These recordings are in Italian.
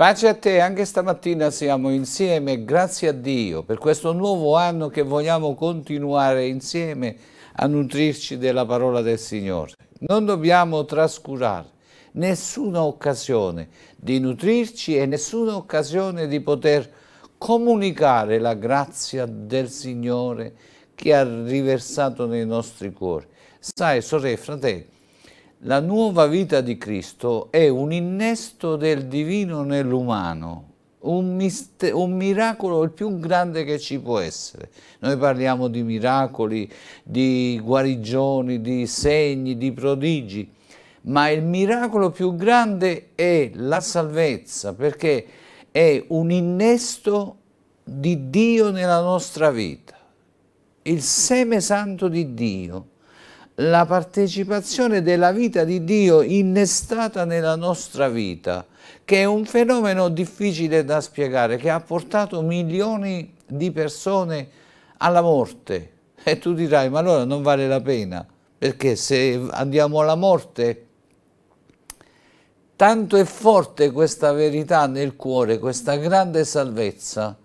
Pace a te, anche stamattina siamo insieme, grazie a Dio, per questo nuovo anno che vogliamo continuare insieme a nutrirci della parola del Signore. Non dobbiamo trascurare nessuna occasione di nutrirci e nessuna occasione di poter comunicare la grazia del Signore che ha riversato nei nostri cuori. Sai, sorelle e fratelli, la nuova vita di Cristo è un innesto del divino nell'umano, un, un, miracolo il più grande che ci può essere. Noi parliamo di miracoli, di guarigioni, di segni, di prodigi, ma il miracolo più grande è la salvezza, perché è un innesto di Dio nella nostra vita, il seme santo di Dio la partecipazione della vita di Dio innestata nella nostra vita, che è un fenomeno difficile da spiegare, che ha portato milioni di persone alla morte. E tu dirai, ma allora non vale la pena, perché se andiamo alla morte, tanto è forte questa verità nel cuore, questa grande salvezza,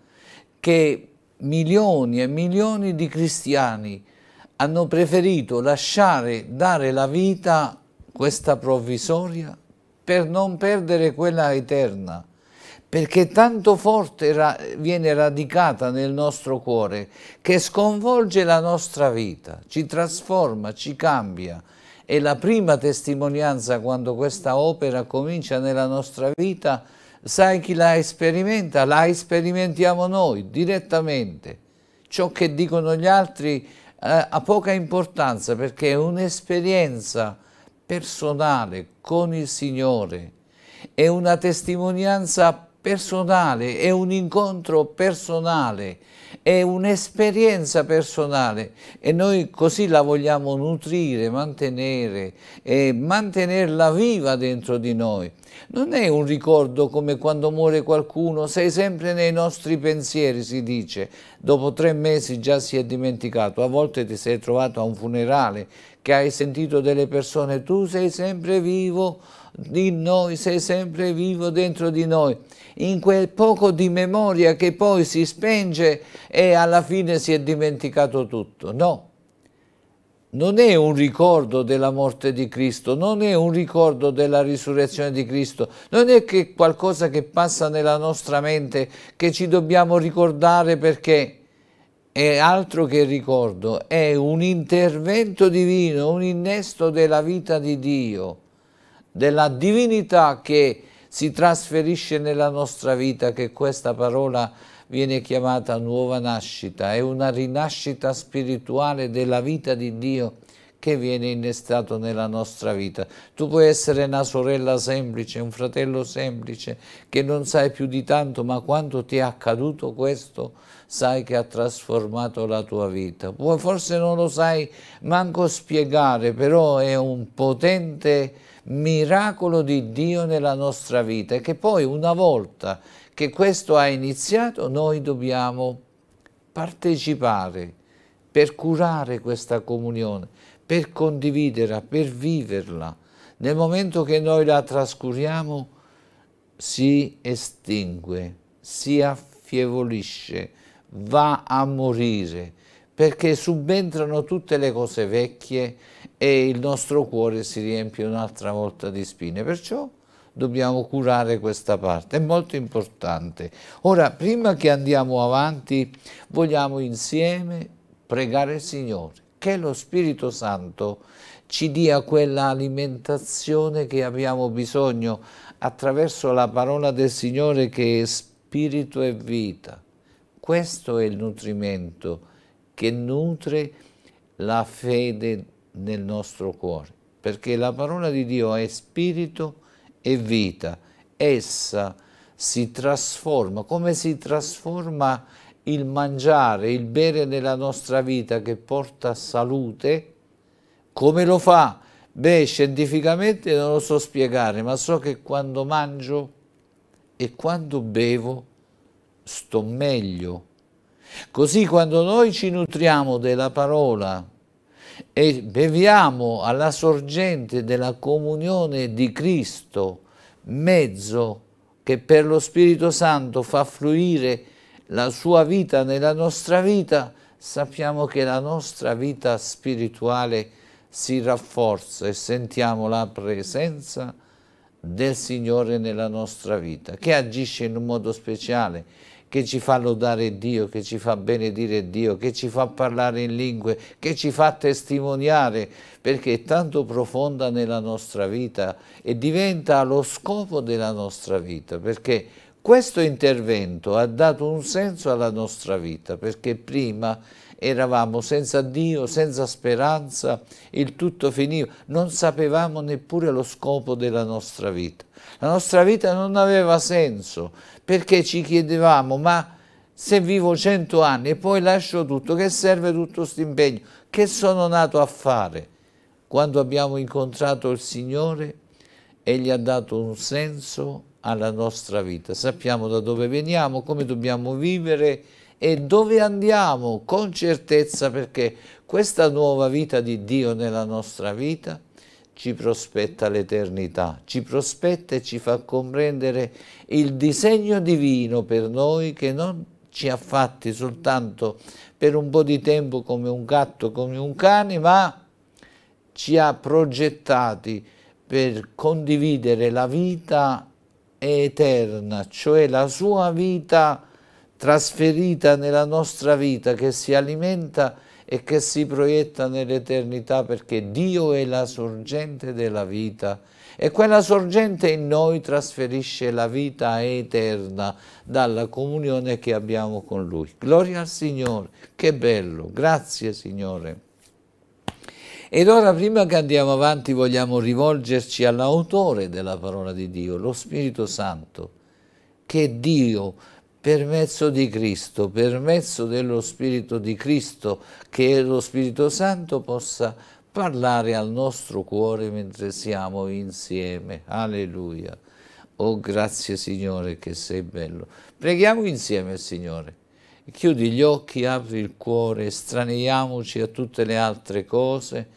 che milioni e milioni di cristiani hanno preferito lasciare dare la vita, questa provvisoria, per non perdere quella eterna, perché tanto forte ra viene radicata nel nostro cuore che sconvolge la nostra vita, ci trasforma, ci cambia. E la prima testimonianza quando questa opera comincia nella nostra vita, sai chi la sperimenta? La sperimentiamo noi direttamente. Ciò che dicono gli altri eh, ha poca importanza perché è un'esperienza personale con il Signore, è una testimonianza personale, è un incontro personale è un'esperienza personale e noi così la vogliamo nutrire, mantenere e mantenerla viva dentro di noi. Non è un ricordo come quando muore qualcuno, sei sempre nei nostri pensieri, si dice. Dopo tre mesi già si è dimenticato, a volte ti sei trovato a un funerale che hai sentito delle persone, tu sei sempre vivo, di noi, sei sempre vivo dentro di noi, in quel poco di memoria che poi si spenge e alla fine si è dimenticato tutto. No, non è un ricordo della morte di Cristo, non è un ricordo della risurrezione di Cristo, non è che qualcosa che passa nella nostra mente che ci dobbiamo ricordare perché è altro che ricordo, è un intervento divino, un innesto della vita di Dio della divinità che si trasferisce nella nostra vita, che questa parola viene chiamata nuova nascita, è una rinascita spirituale della vita di Dio che viene innestato nella nostra vita. Tu puoi essere una sorella semplice, un fratello semplice, che non sai più di tanto, ma quando ti è accaduto questo, sai che ha trasformato la tua vita. Puoi, forse non lo sai manco spiegare, però è un potente miracolo di Dio nella nostra vita e che poi una volta che questo ha iniziato noi dobbiamo partecipare per curare questa comunione, per condividerla, per viverla. Nel momento che noi la trascuriamo si estingue, si affievolisce, va a morire, perché subentrano tutte le cose vecchie, e il nostro cuore si riempie un'altra volta di spine. Perciò dobbiamo curare questa parte, è molto importante. Ora, prima che andiamo avanti, vogliamo insieme pregare il Signore, che lo Spirito Santo ci dia quella alimentazione che abbiamo bisogno attraverso la parola del Signore che è spirito e vita. Questo è il nutrimento che nutre la fede nel nostro cuore, perché la parola di Dio è spirito e vita, essa si trasforma, come si trasforma il mangiare, il bere nella nostra vita che porta salute, come lo fa? Beh, scientificamente non lo so spiegare, ma so che quando mangio e quando bevo sto meglio. Così quando noi ci nutriamo della parola e beviamo alla sorgente della comunione di Cristo, mezzo che per lo Spirito Santo fa fluire la sua vita nella nostra vita, sappiamo che la nostra vita spirituale si rafforza e sentiamo la presenza del Signore nella nostra vita, che agisce in un modo speciale che ci fa lodare Dio, che ci fa benedire Dio, che ci fa parlare in lingue, che ci fa testimoniare, perché è tanto profonda nella nostra vita e diventa lo scopo della nostra vita, perché questo intervento ha dato un senso alla nostra vita, perché prima eravamo senza Dio, senza speranza, il tutto finiva, non sapevamo neppure lo scopo della nostra vita. La nostra vita non aveva senso, perché ci chiedevamo ma se vivo 100 anni e poi lascio tutto, che serve tutto questo impegno? Che sono nato a fare? Quando abbiamo incontrato il Signore, Egli ha dato un senso alla nostra vita. Sappiamo da dove veniamo, come dobbiamo vivere e dove andiamo con certezza perché questa nuova vita di Dio nella nostra vita ci prospetta l'eternità, ci prospetta e ci fa comprendere il disegno divino per noi che non ci ha fatti soltanto per un po' di tempo come un gatto, come un cane, ma ci ha progettati per condividere la vita eterna, cioè la sua vita trasferita nella nostra vita che si alimenta e che si proietta nell'eternità perché Dio è la sorgente della vita e quella sorgente in noi trasferisce la vita eterna dalla comunione che abbiamo con Lui. Gloria al Signore, che bello, grazie Signore. Ed ora prima che andiamo avanti vogliamo rivolgerci all'autore della parola di Dio, lo Spirito Santo, che Dio per mezzo di Cristo, per mezzo dello Spirito di Cristo, che lo Spirito Santo possa parlare al nostro cuore mentre siamo insieme. Alleluia. Oh, grazie Signore che sei bello. Preghiamo insieme, Signore. Chiudi gli occhi, apri il cuore, estraneiamoci a tutte le altre cose.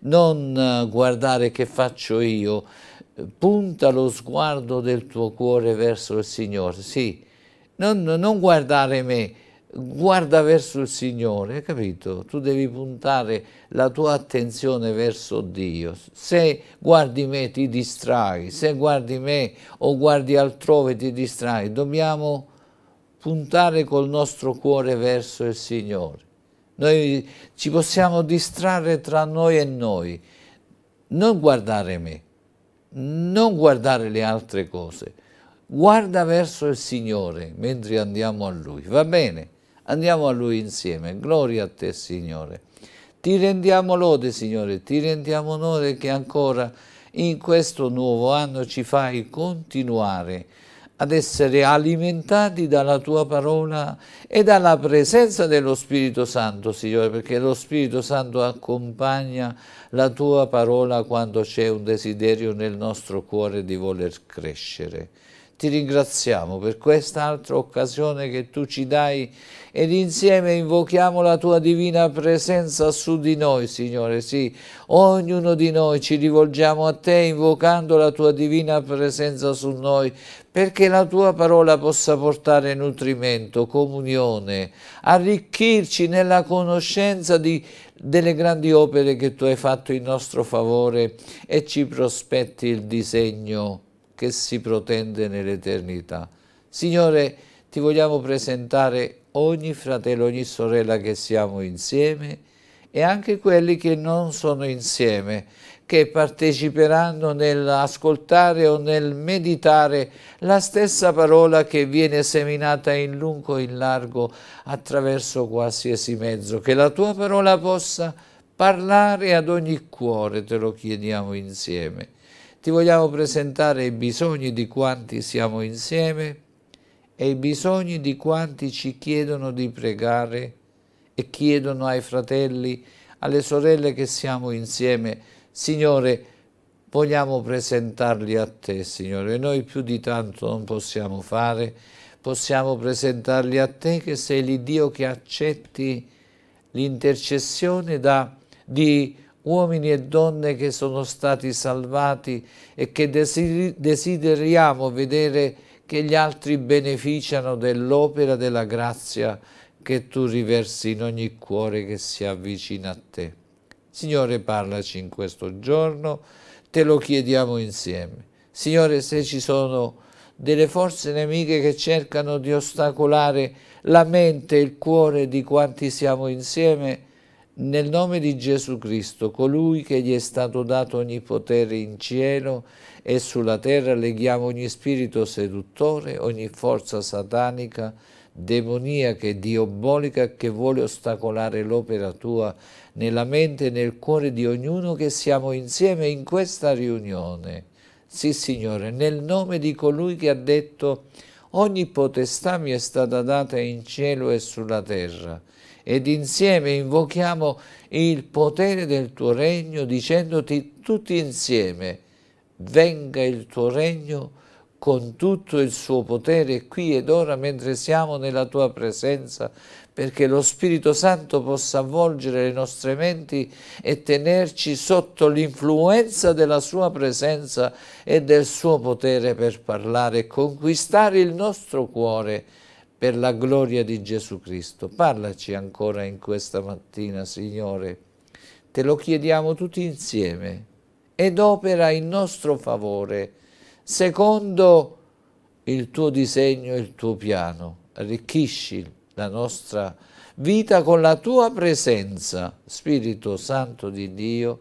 Non eh, guardare che faccio io, punta lo sguardo del tuo cuore verso il Signore. Sì, non, non guardare me, guarda verso il Signore, capito? Tu devi puntare la tua attenzione verso Dio. Se guardi me ti distrai, se guardi me o guardi altrove ti distrai. Dobbiamo puntare col nostro cuore verso il Signore. Noi ci possiamo distrarre tra noi e noi. Non guardare me, non guardare le altre cose guarda verso il Signore mentre andiamo a Lui. Va bene, andiamo a Lui insieme. Gloria a te, Signore. Ti rendiamo lode, Signore, ti rendiamo onore che ancora in questo nuovo anno ci fai continuare ad essere alimentati dalla Tua parola e dalla presenza dello Spirito Santo, Signore, perché lo Spirito Santo accompagna la Tua parola quando c'è un desiderio nel nostro cuore di voler crescere. Ti ringraziamo per quest'altra occasione che tu ci dai ed insieme invochiamo la tua divina presenza su di noi, Signore. Sì, ognuno di noi ci rivolgiamo a te invocando la tua divina presenza su noi perché la tua parola possa portare nutrimento, comunione, arricchirci nella conoscenza di, delle grandi opere che tu hai fatto in nostro favore e ci prospetti il disegno che si protende nell'eternità. Signore, ti vogliamo presentare ogni fratello, ogni sorella che siamo insieme e anche quelli che non sono insieme, che parteciperanno nell'ascoltare o nel meditare la stessa parola che viene seminata in lungo e in largo attraverso qualsiasi mezzo. Che la tua parola possa parlare ad ogni cuore, te lo chiediamo insieme. Ti vogliamo presentare i bisogni di quanti siamo insieme e i bisogni di quanti ci chiedono di pregare e chiedono ai fratelli, alle sorelle che siamo insieme, Signore, vogliamo presentarli a te, Signore. e Noi più di tanto non possiamo fare, possiamo presentarli a te che sei l'Iddio che accetti l'intercessione di uomini e donne che sono stati salvati e che desideriamo vedere che gli altri beneficiano dell'opera della grazia che tu riversi in ogni cuore che si avvicina a te. Signore, parlaci in questo giorno, te lo chiediamo insieme. Signore, se ci sono delle forze nemiche che cercano di ostacolare la mente e il cuore di quanti siamo insieme, nel nome di Gesù Cristo, colui che gli è stato dato ogni potere in cielo e sulla terra, leghiamo ogni spirito seduttore, ogni forza satanica, demoniaca e diabolica che vuole ostacolare l'opera tua nella mente e nel cuore di ognuno che siamo insieme in questa riunione. Sì, Signore, nel nome di colui che ha detto ogni potestà mi è stata data in cielo e sulla terra ed insieme invochiamo il potere del tuo regno dicendoti tutti insieme venga il tuo regno con tutto il suo potere qui ed ora mentre siamo nella tua presenza perché lo Spirito Santo possa avvolgere le nostre menti e tenerci sotto l'influenza della sua presenza e del suo potere per parlare e conquistare il nostro cuore per la gloria di Gesù Cristo. Parlaci ancora in questa mattina, Signore. Te lo chiediamo tutti insieme ed opera in nostro favore, secondo il tuo disegno, e il tuo piano. Arricchisci la nostra vita con la tua presenza, Spirito Santo di Dio.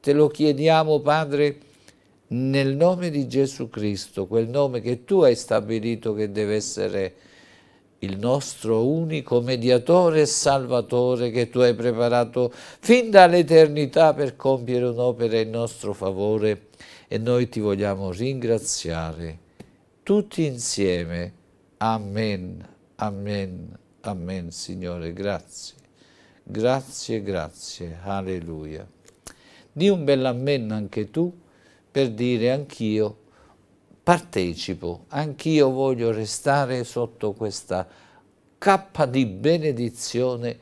Te lo chiediamo, Padre, nel nome di Gesù Cristo, quel nome che tu hai stabilito che deve essere il nostro unico mediatore e salvatore che tu hai preparato fin dall'eternità per compiere un'opera in nostro favore e noi ti vogliamo ringraziare tutti insieme. Amen, amen, amen Signore, grazie, grazie, grazie, alleluia. Di un bel amen anche tu per dire anch'io partecipo, anch'io voglio restare sotto questa cappa di benedizione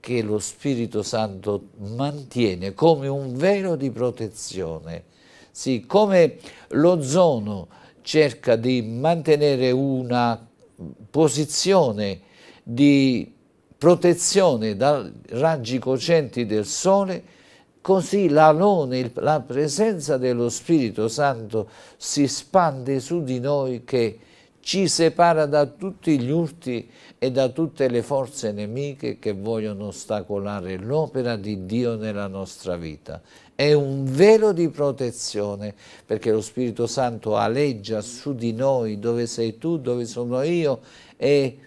che lo Spirito Santo mantiene come un velo di protezione. Sì, come l'ozono cerca di mantenere una posizione di protezione dai raggi cocenti del sole, Così l'alone, la presenza dello Spirito Santo si spande su di noi che ci separa da tutti gli urti e da tutte le forze nemiche che vogliono ostacolare l'opera di Dio nella nostra vita. È un velo di protezione perché lo Spirito Santo aleggia su di noi dove sei tu, dove sono io e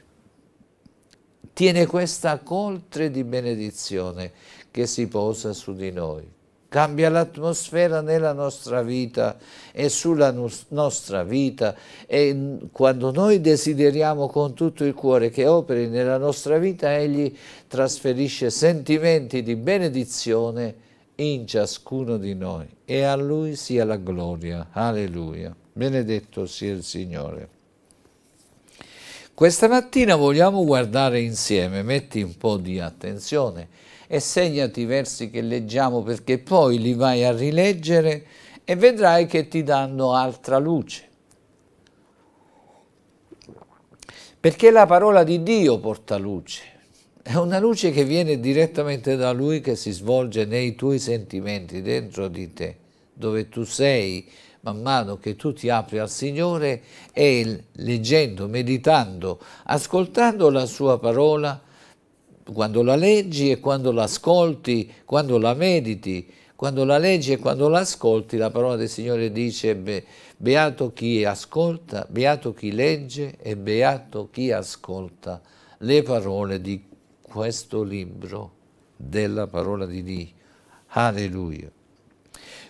tiene questa coltre di benedizione che si posa su di noi. Cambia l'atmosfera nella nostra vita e sulla nostra vita e quando noi desideriamo con tutto il cuore che operi nella nostra vita, Egli trasferisce sentimenti di benedizione in ciascuno di noi e a Lui sia la gloria. Alleluia. Benedetto sia il Signore. Questa mattina vogliamo guardare insieme, metti un po' di attenzione, e segnati i versi che leggiamo perché poi li vai a rileggere e vedrai che ti danno altra luce. Perché la parola di Dio porta luce, è una luce che viene direttamente da Lui che si svolge nei tuoi sentimenti, dentro di te, dove tu sei, man mano che tu ti apri al Signore e leggendo, meditando, ascoltando la Sua parola, quando la leggi e quando l'ascolti, quando la mediti, quando la leggi e quando l'ascolti, la parola del Signore dice be, beato chi ascolta, beato chi legge e beato chi ascolta le parole di questo libro della parola di Dio. Alleluia.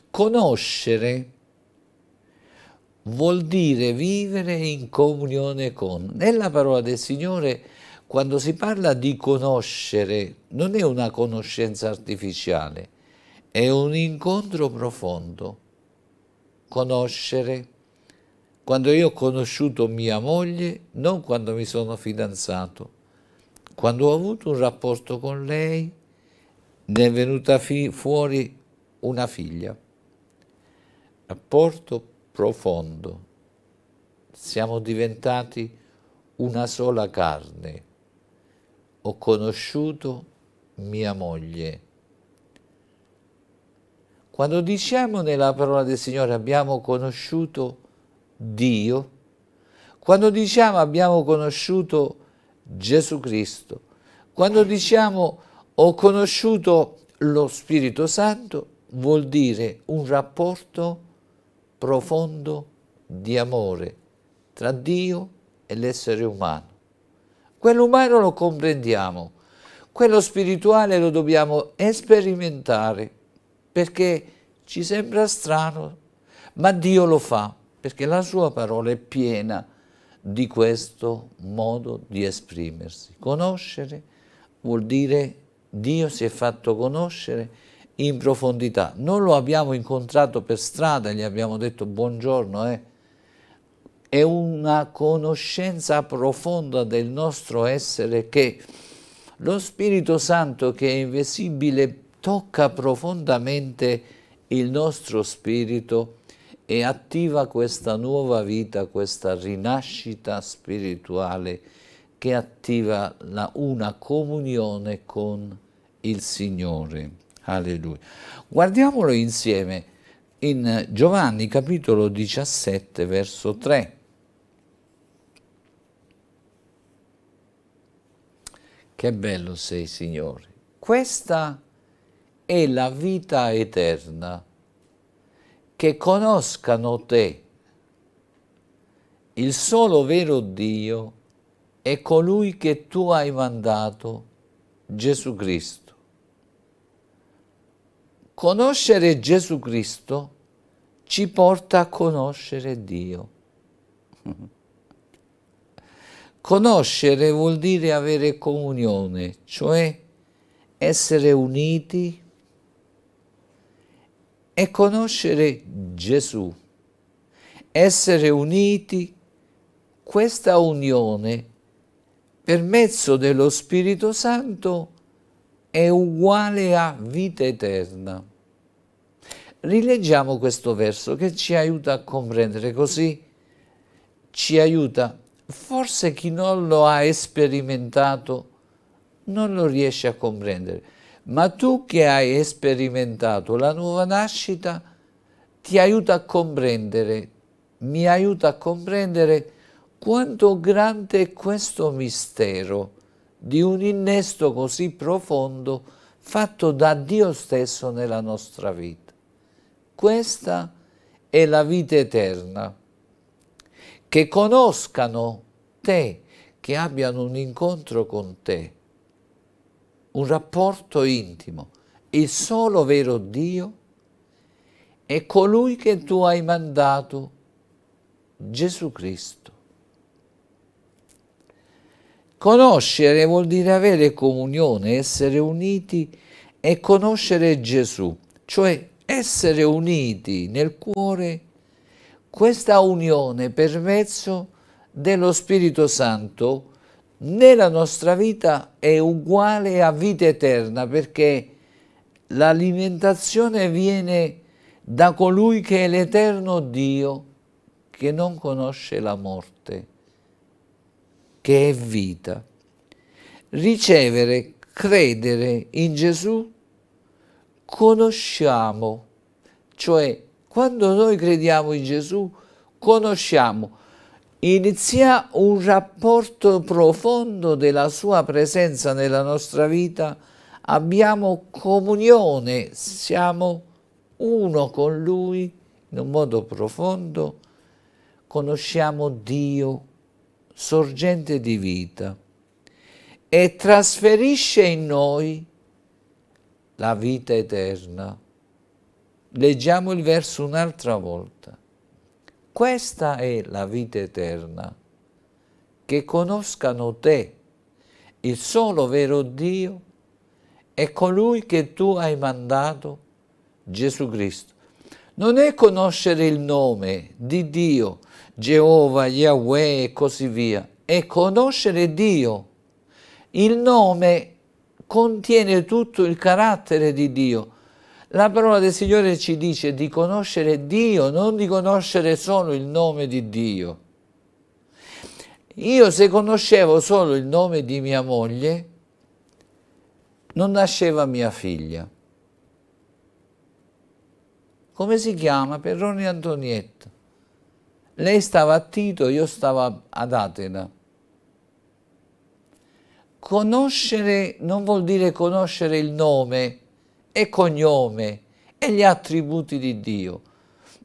Conoscere vuol dire vivere in comunione con. Nella parola del Signore quando si parla di conoscere, non è una conoscenza artificiale, è un incontro profondo. Conoscere. Quando io ho conosciuto mia moglie, non quando mi sono fidanzato, quando ho avuto un rapporto con lei, ne è venuta fuori una figlia. Rapporto profondo. Siamo diventati una sola carne ho conosciuto mia moglie. Quando diciamo nella parola del Signore abbiamo conosciuto Dio, quando diciamo abbiamo conosciuto Gesù Cristo, quando diciamo ho conosciuto lo Spirito Santo, vuol dire un rapporto profondo di amore tra Dio e l'essere umano. Quello umano lo comprendiamo, quello spirituale lo dobbiamo sperimentare perché ci sembra strano, ma Dio lo fa perché la sua parola è piena di questo modo di esprimersi. Conoscere vuol dire Dio si è fatto conoscere in profondità. Non lo abbiamo incontrato per strada, gli abbiamo detto buongiorno, eh? è una conoscenza profonda del nostro essere che lo Spirito Santo che è invisibile tocca profondamente il nostro spirito e attiva questa nuova vita, questa rinascita spirituale che attiva la, una comunione con il Signore. Alleluia. Guardiamolo insieme in Giovanni capitolo 17 verso 3. Che bello sei, Signore. Questa è la vita eterna, che conoscano te, il solo vero Dio, e colui che tu hai mandato, Gesù Cristo. Conoscere Gesù Cristo ci porta a conoscere Dio. Conoscere vuol dire avere comunione, cioè essere uniti e conoscere Gesù. Essere uniti, questa unione per mezzo dello Spirito Santo è uguale a vita eterna. Rileggiamo questo verso che ci aiuta a comprendere così, ci aiuta forse chi non lo ha sperimentato non lo riesce a comprendere. Ma tu che hai sperimentato la nuova nascita ti aiuta a comprendere, mi aiuta a comprendere quanto grande è questo mistero di un innesto così profondo fatto da Dio stesso nella nostra vita. Questa è la vita eterna che conoscano te, che abbiano un incontro con te, un rapporto intimo. Il solo vero Dio è colui che tu hai mandato, Gesù Cristo. Conoscere vuol dire avere comunione, essere uniti e conoscere Gesù, cioè essere uniti nel cuore di questa unione per mezzo dello Spirito Santo nella nostra vita è uguale a vita eterna perché l'alimentazione viene da colui che è l'eterno Dio che non conosce la morte, che è vita. Ricevere, credere in Gesù, conosciamo, cioè quando noi crediamo in Gesù, conosciamo, inizia un rapporto profondo della sua presenza nella nostra vita, abbiamo comunione, siamo uno con Lui in un modo profondo, conosciamo Dio, sorgente di vita, e trasferisce in noi la vita eterna. Leggiamo il verso un'altra volta. Questa è la vita eterna, che conoscano te, il solo vero Dio, e colui che tu hai mandato, Gesù Cristo. Non è conoscere il nome di Dio, Geova, Yahweh e così via, è conoscere Dio. Il nome contiene tutto il carattere di Dio, la parola del Signore ci dice di conoscere Dio, non di conoscere solo il nome di Dio. Io se conoscevo solo il nome di mia moglie, non nasceva mia figlia. Come si chiama? Perroni Antonietta. Lei stava a Tito, io stavo ad Atena. Conoscere non vuol dire conoscere il nome, e cognome e gli attributi di Dio.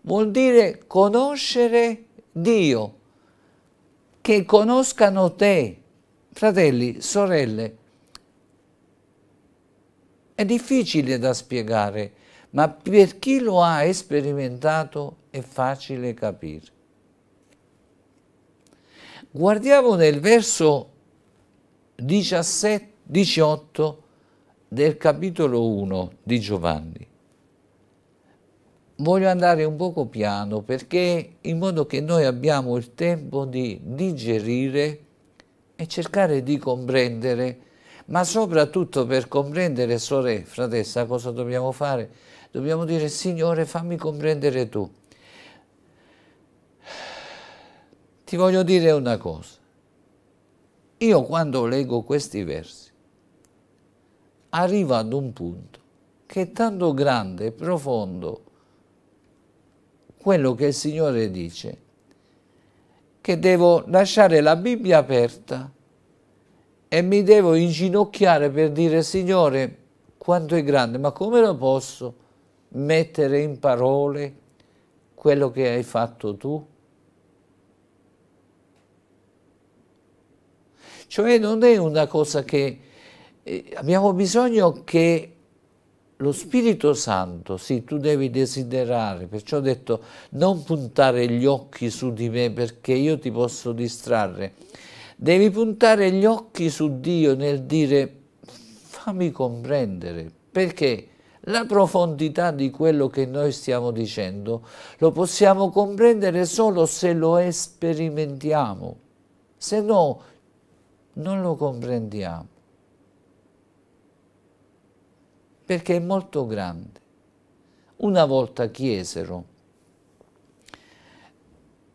Vuol dire conoscere Dio, che conoscano te. Fratelli, sorelle, è difficile da spiegare, ma per chi lo ha sperimentato è facile capire. Guardiamo nel verso 17, 18 del capitolo 1 di Giovanni. Voglio andare un poco piano perché in modo che noi abbiamo il tempo di digerire e cercare di comprendere, ma soprattutto per comprendere, sore, fratessa, cosa dobbiamo fare? Dobbiamo dire, Signore, fammi comprendere tu. Ti voglio dire una cosa. Io quando leggo questi versi, arriva ad un punto che è tanto grande e profondo quello che il Signore dice, che devo lasciare la Bibbia aperta e mi devo inginocchiare per dire Signore quanto è grande, ma come lo posso mettere in parole quello che hai fatto tu? Cioè non è una cosa che abbiamo bisogno che lo Spirito Santo, sì, tu devi desiderare, perciò ho detto non puntare gli occhi su di me perché io ti posso distrarre, devi puntare gli occhi su Dio nel dire fammi comprendere, perché la profondità di quello che noi stiamo dicendo lo possiamo comprendere solo se lo sperimentiamo, se no non lo comprendiamo. perché è molto grande. Una volta chiesero,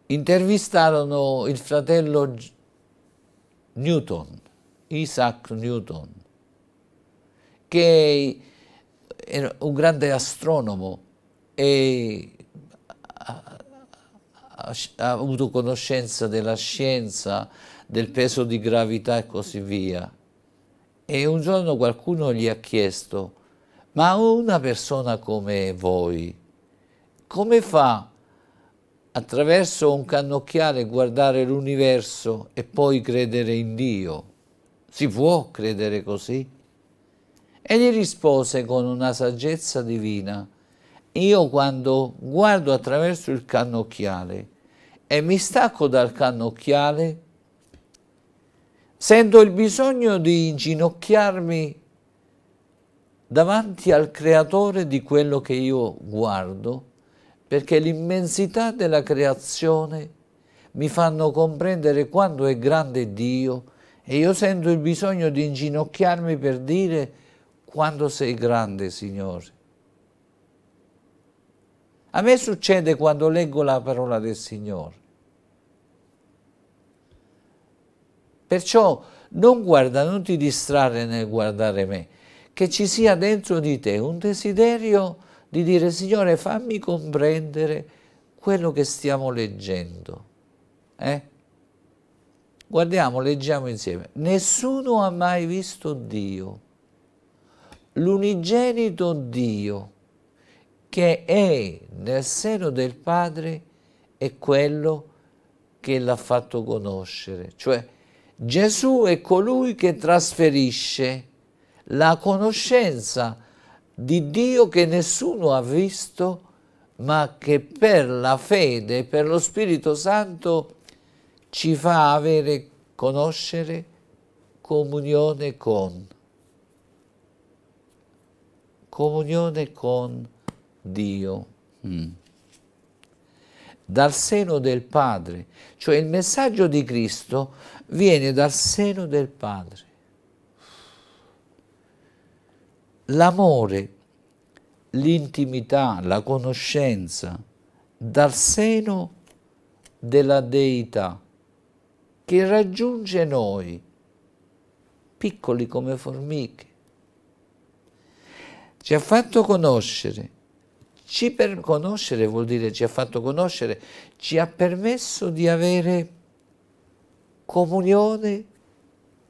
intervistarono il fratello Newton, Isaac Newton, che era un grande astronomo e ha avuto conoscenza della scienza, del peso di gravità e così via. E un giorno qualcuno gli ha chiesto ma una persona come voi, come fa attraverso un cannocchiale guardare l'universo e poi credere in Dio? Si può credere così? E gli rispose con una saggezza divina, io quando guardo attraverso il cannocchiale e mi stacco dal cannocchiale, sento il bisogno di inginocchiarmi davanti al creatore di quello che io guardo, perché l'immensità della creazione mi fanno comprendere quanto è grande Dio e io sento il bisogno di inginocchiarmi per dire quanto sei grande, Signore. A me succede quando leggo la parola del Signore. Perciò non guarda, non ti distrarre nel guardare me, che ci sia dentro di te un desiderio di dire Signore fammi comprendere quello che stiamo leggendo. Eh? Guardiamo, leggiamo insieme. Nessuno ha mai visto Dio, l'unigenito Dio che è nel seno del Padre è quello che l'ha fatto conoscere. Cioè Gesù è colui che trasferisce la conoscenza di Dio che nessuno ha visto, ma che per la fede, per lo Spirito Santo ci fa avere, conoscere, comunione con. Comunione con Dio. Mm. Dal seno del Padre. Cioè il messaggio di Cristo viene dal seno del Padre. l'amore, l'intimità, la conoscenza dal seno della deità che raggiunge noi, piccoli come formiche. Ci ha fatto conoscere, ci per conoscere vuol dire ci ha fatto conoscere, ci ha permesso di avere comunione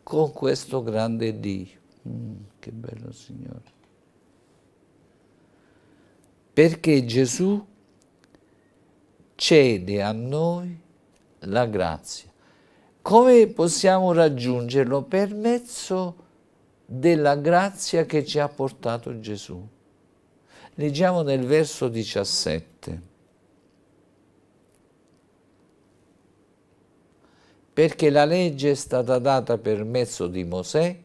con questo grande Dio. Mm che bello Signore. Perché Gesù cede a noi la grazia. Come possiamo raggiungerlo? Per mezzo della grazia che ci ha portato Gesù. Leggiamo nel verso 17. Perché la legge è stata data per mezzo di Mosè,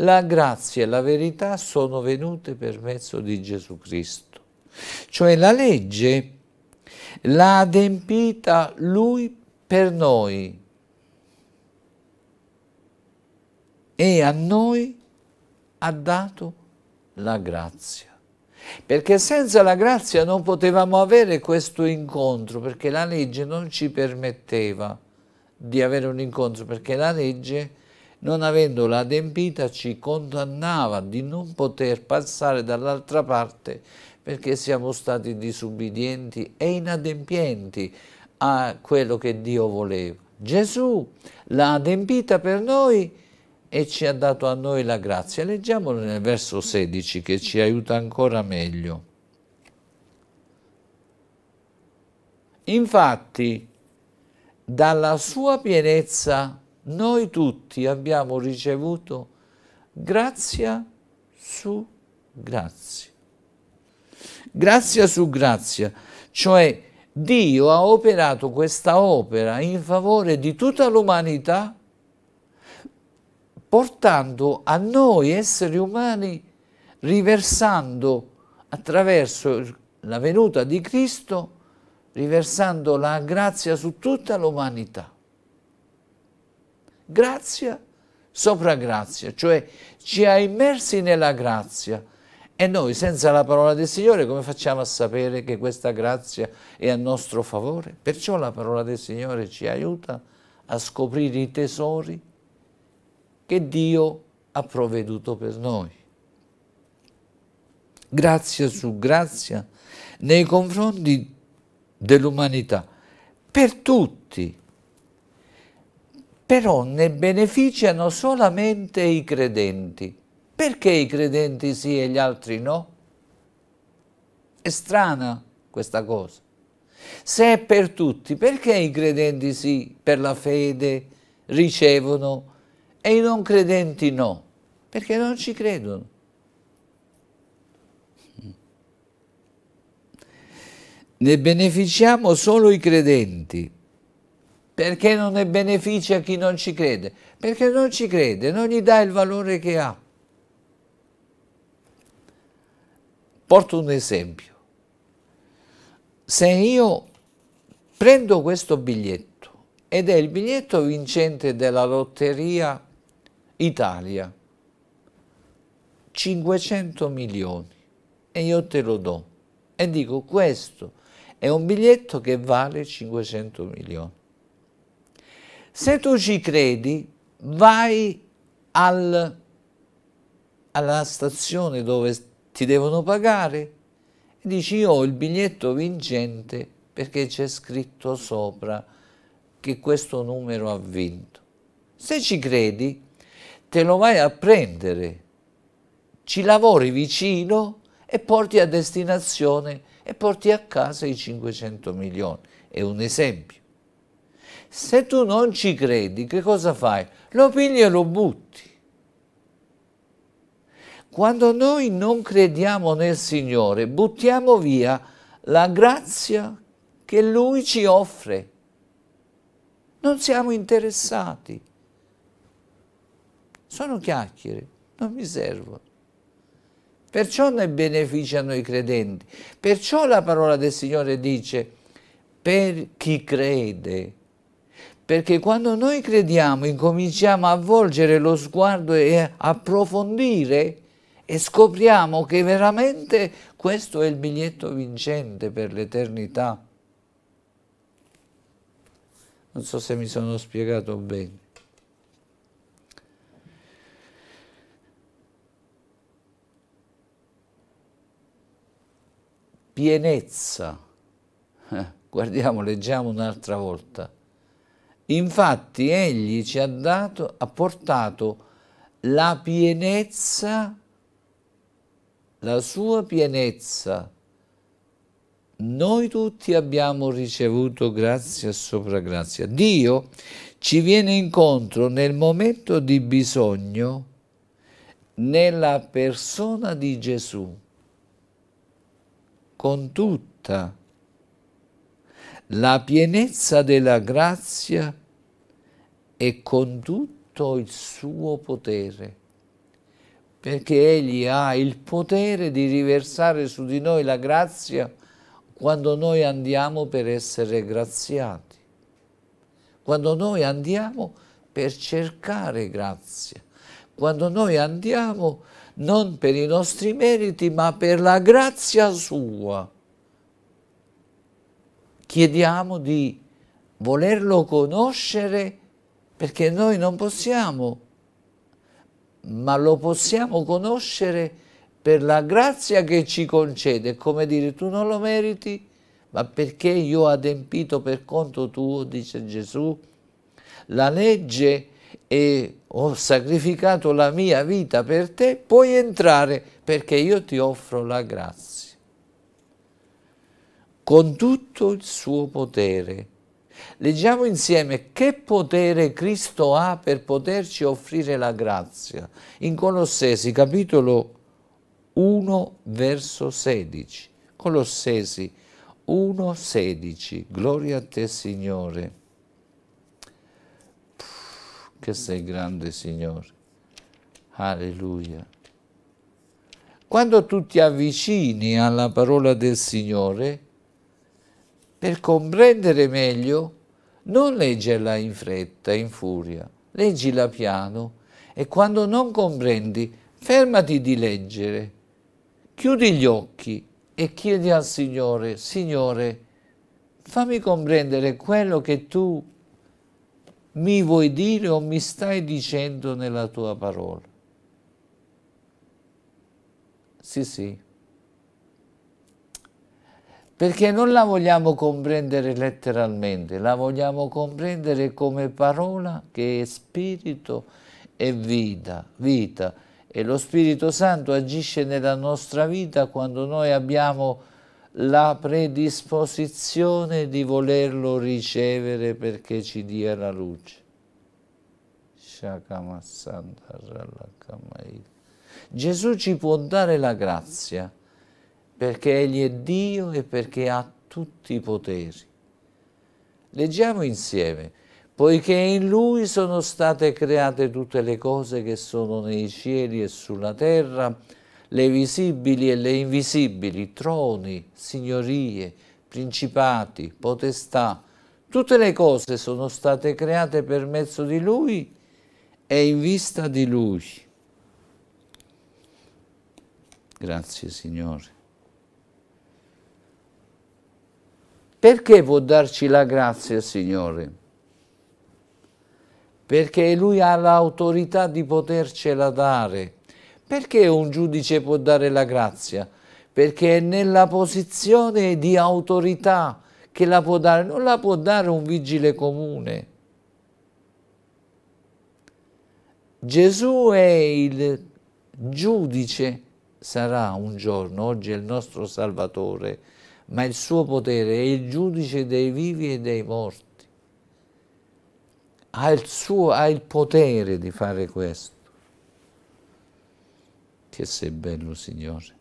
la grazia e la verità sono venute per mezzo di Gesù Cristo. Cioè la legge l'ha adempita Lui per noi e a noi ha dato la grazia. Perché senza la grazia non potevamo avere questo incontro, perché la legge non ci permetteva di avere un incontro, perché la legge non avendola adempita ci condannava di non poter passare dall'altra parte perché siamo stati disubbidienti e inadempienti a quello che Dio voleva. Gesù l'ha adempita per noi e ci ha dato a noi la grazia. Leggiamolo nel verso 16 che ci aiuta ancora meglio. Infatti, dalla sua pienezza noi tutti abbiamo ricevuto grazia su grazia. Grazia su grazia, cioè Dio ha operato questa opera in favore di tutta l'umanità portando a noi esseri umani, riversando attraverso la venuta di Cristo, riversando la grazia su tutta l'umanità grazia sopra grazia, cioè ci ha immersi nella grazia. E noi senza la parola del Signore come facciamo a sapere che questa grazia è a nostro favore? Perciò la parola del Signore ci aiuta a scoprire i tesori che Dio ha provveduto per noi. Grazia su grazia nei confronti dell'umanità, per tutti, però ne beneficiano solamente i credenti. Perché i credenti sì e gli altri no? È strana questa cosa. Se è per tutti, perché i credenti sì, per la fede, ricevono e i non credenti no? Perché non ci credono. Ne beneficiamo solo i credenti perché non ne beneficia chi non ci crede? Perché non ci crede, non gli dà il valore che ha. Porto un esempio. Se io prendo questo biglietto ed è il biglietto vincente della lotteria Italia, 500 milioni, e io te lo do. E dico questo è un biglietto che vale 500 milioni. Se tu ci credi, vai al, alla stazione dove ti devono pagare e dici io ho il biglietto vincente perché c'è scritto sopra che questo numero ha vinto. Se ci credi, te lo vai a prendere, ci lavori vicino e porti a destinazione e porti a casa i 500 milioni. È un esempio. Se tu non ci credi, che cosa fai? Lo pigli e lo butti. Quando noi non crediamo nel Signore, buttiamo via la grazia che Lui ci offre. Non siamo interessati. Sono chiacchiere, non mi servono. Perciò ne beneficiano i credenti. Perciò la parola del Signore dice, per chi crede, perché quando noi crediamo incominciamo a volgere lo sguardo e approfondire e scopriamo che veramente questo è il biglietto vincente per l'eternità. Non so se mi sono spiegato bene. Pienezza. Guardiamo, leggiamo un'altra volta. Infatti egli ci ha dato, ha portato la pienezza, la sua pienezza. Noi tutti abbiamo ricevuto grazia sopra grazia. Dio ci viene incontro nel momento di bisogno nella persona di Gesù con tutta la pienezza della grazia e con tutto il suo potere, perché Egli ha il potere di riversare su di noi la grazia quando noi andiamo per essere graziati, quando noi andiamo per cercare grazia, quando noi andiamo non per i nostri meriti ma per la grazia sua. Chiediamo di volerlo conoscere perché noi non possiamo, ma lo possiamo conoscere per la grazia che ci concede, come dire tu non lo meriti, ma perché io ho adempito per conto tuo, dice Gesù, la legge e ho sacrificato la mia vita per te, puoi entrare perché io ti offro la grazia. Con tutto il suo potere, Leggiamo insieme che potere Cristo ha per poterci offrire la grazia. In Colossesi capitolo 1 verso 16. Colossesi 1 16. Gloria a te Signore. che sei grande Signore. Alleluia. Quando tu ti avvicini alla parola del Signore, per comprendere meglio, non leggerla in fretta, in furia, leggila piano e quando non comprendi, fermati di leggere. Chiudi gli occhi e chiedi al Signore, Signore, fammi comprendere quello che tu mi vuoi dire o mi stai dicendo nella tua parola. Sì, sì perché non la vogliamo comprendere letteralmente, la vogliamo comprendere come parola che è spirito e vita, vita. E lo Spirito Santo agisce nella nostra vita quando noi abbiamo la predisposizione di volerlo ricevere perché ci dia la luce. Gesù ci può dare la grazia perché Egli è Dio e perché ha tutti i poteri. Leggiamo insieme, poiché in Lui sono state create tutte le cose che sono nei cieli e sulla terra, le visibili e le invisibili, troni, signorie, principati, potestà, tutte le cose sono state create per mezzo di Lui e in vista di Lui. Grazie Signore. Perché può darci la grazia Signore? Perché Lui ha l'autorità di potercela dare. Perché un giudice può dare la grazia? Perché è nella posizione di autorità che la può dare, non la può dare un vigile comune. Gesù è il giudice, sarà un giorno, oggi è il nostro Salvatore, ma il suo potere è il giudice dei vivi e dei morti. Ha il, suo, ha il potere di fare questo. Che sei bello, Signore.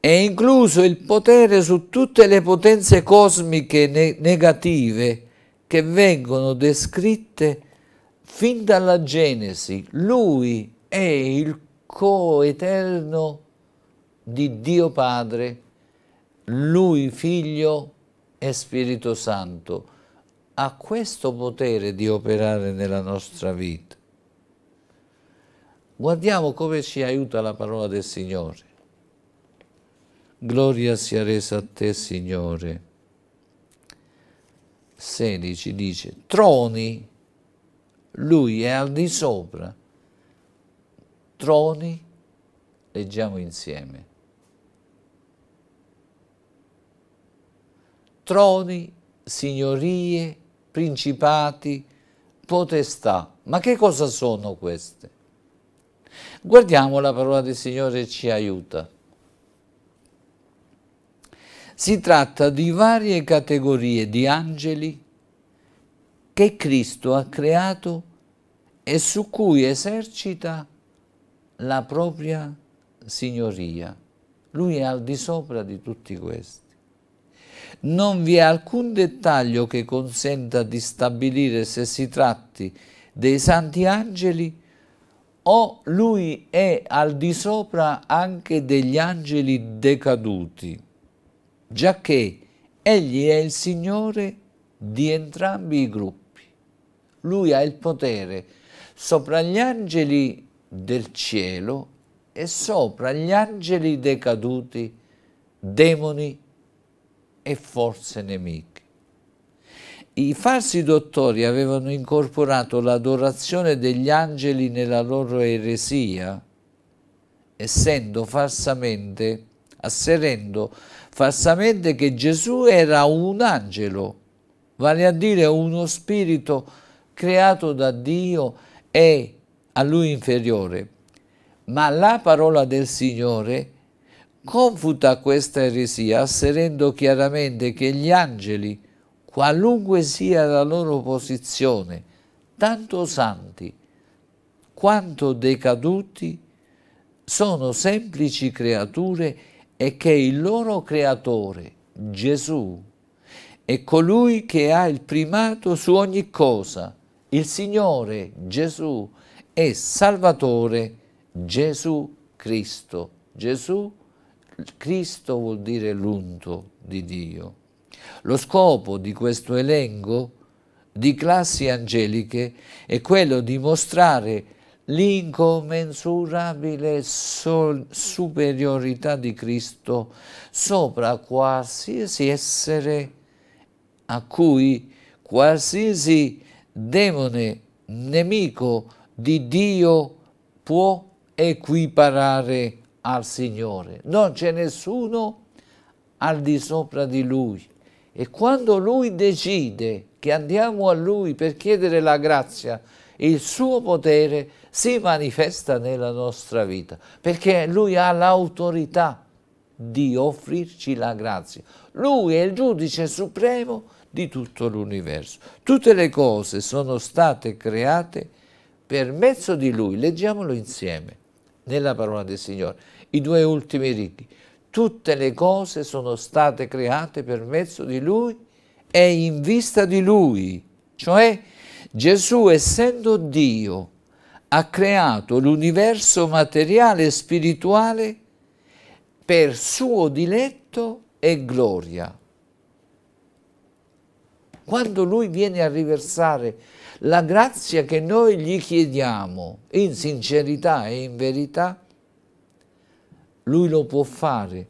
È incluso il potere su tutte le potenze cosmiche ne negative che vengono descritte fin dalla Genesi. Lui è il coeterno di Dio Padre, Lui Figlio e Spirito Santo. Ha questo potere di operare nella nostra vita. Guardiamo come ci aiuta la parola del Signore. Gloria sia resa a te, Signore. 16 dice, troni, lui è al di sopra, troni, leggiamo insieme. troni, signorie, principati, potestà. Ma che cosa sono queste? Guardiamo la parola del Signore ci aiuta. Si tratta di varie categorie di angeli che Cristo ha creato e su cui esercita la propria signoria. Lui è al di sopra di tutti questi non vi è alcun dettaglio che consenta di stabilire se si tratti dei santi angeli o lui è al di sopra anche degli angeli decaduti, giacché egli è il Signore di entrambi i gruppi. Lui ha il potere sopra gli angeli del cielo e sopra gli angeli decaduti, demoni e forze nemiche. I falsi dottori avevano incorporato l'adorazione degli angeli nella loro eresia, essendo falsamente, asserendo falsamente che Gesù era un angelo, vale a dire uno spirito creato da Dio e a lui inferiore. Ma la parola del Signore è confuta questa eresia asserendo chiaramente che gli angeli, qualunque sia la loro posizione, tanto santi quanto decaduti, sono semplici creature e che il loro creatore, Gesù, è colui che ha il primato su ogni cosa. Il Signore Gesù è Salvatore Gesù Cristo. Gesù Cristo vuol dire l'unto di Dio. Lo scopo di questo elenco di classi angeliche è quello di mostrare l'incommensurabile superiorità di Cristo sopra qualsiasi essere a cui qualsiasi demone nemico di Dio può equiparare al Signore, non c'è nessuno al di sopra di Lui. E quando Lui decide che andiamo a Lui per chiedere la grazia, il suo potere si manifesta nella nostra vita, perché Lui ha l'autorità di offrirci la grazia. Lui è il giudice supremo di tutto l'universo. Tutte le cose sono state create per mezzo di Lui. Leggiamolo insieme nella parola del Signore i due ultimi righi. Tutte le cose sono state create per mezzo di Lui e in vista di Lui. Cioè Gesù, essendo Dio, ha creato l'universo materiale e spirituale per suo diletto e gloria. Quando Lui viene a riversare la grazia che noi gli chiediamo in sincerità e in verità, lui lo può fare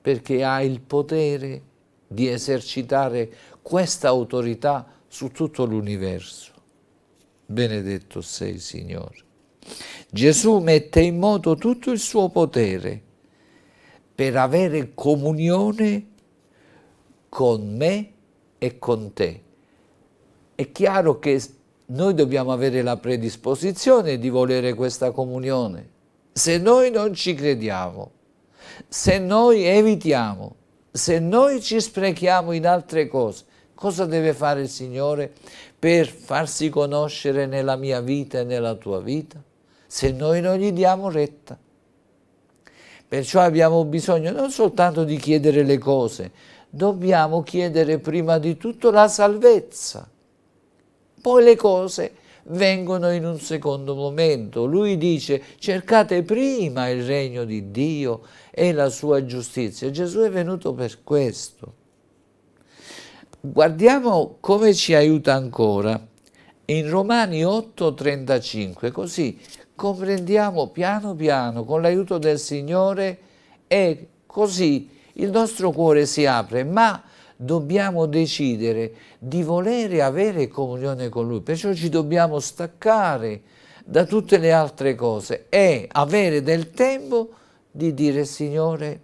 perché ha il potere di esercitare questa autorità su tutto l'universo. Benedetto sei, Signore. Gesù mette in moto tutto il suo potere per avere comunione con me e con te. È chiaro che noi dobbiamo avere la predisposizione di volere questa comunione. Se noi non ci crediamo, se noi evitiamo, se noi ci sprechiamo in altre cose, cosa deve fare il Signore per farsi conoscere nella mia vita e nella tua vita? Se noi non gli diamo retta. Perciò abbiamo bisogno non soltanto di chiedere le cose, dobbiamo chiedere prima di tutto la salvezza. Poi le cose vengono in un secondo momento. Lui dice cercate prima il regno di Dio e la sua giustizia. Gesù è venuto per questo. Guardiamo come ci aiuta ancora in Romani 8:35, così comprendiamo piano piano con l'aiuto del Signore e così il nostro cuore si apre, ma dobbiamo decidere di volere avere comunione con Lui, perciò ci dobbiamo staccare da tutte le altre cose e avere del tempo di dire Signore,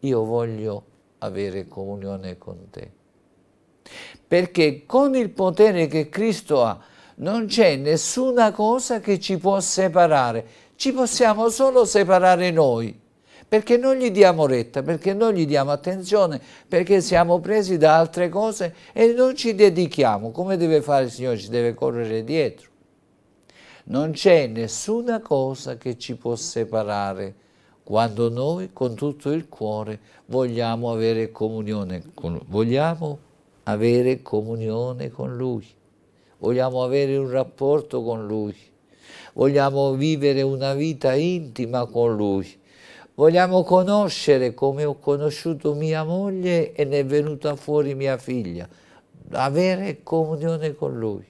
io voglio avere comunione con Te. Perché con il potere che Cristo ha non c'è nessuna cosa che ci può separare, ci possiamo solo separare noi perché non gli diamo retta, perché non gli diamo attenzione, perché siamo presi da altre cose e non ci dedichiamo, come deve fare il Signore, ci deve correre dietro. Non c'è nessuna cosa che ci può separare quando noi con tutto il cuore vogliamo avere comunione con Lui, vogliamo avere comunione con Lui, vogliamo avere un rapporto con Lui vogliamo vivere una vita intima con Lui, Vogliamo conoscere come ho conosciuto mia moglie e ne è venuta fuori mia figlia. Avere comunione con Lui.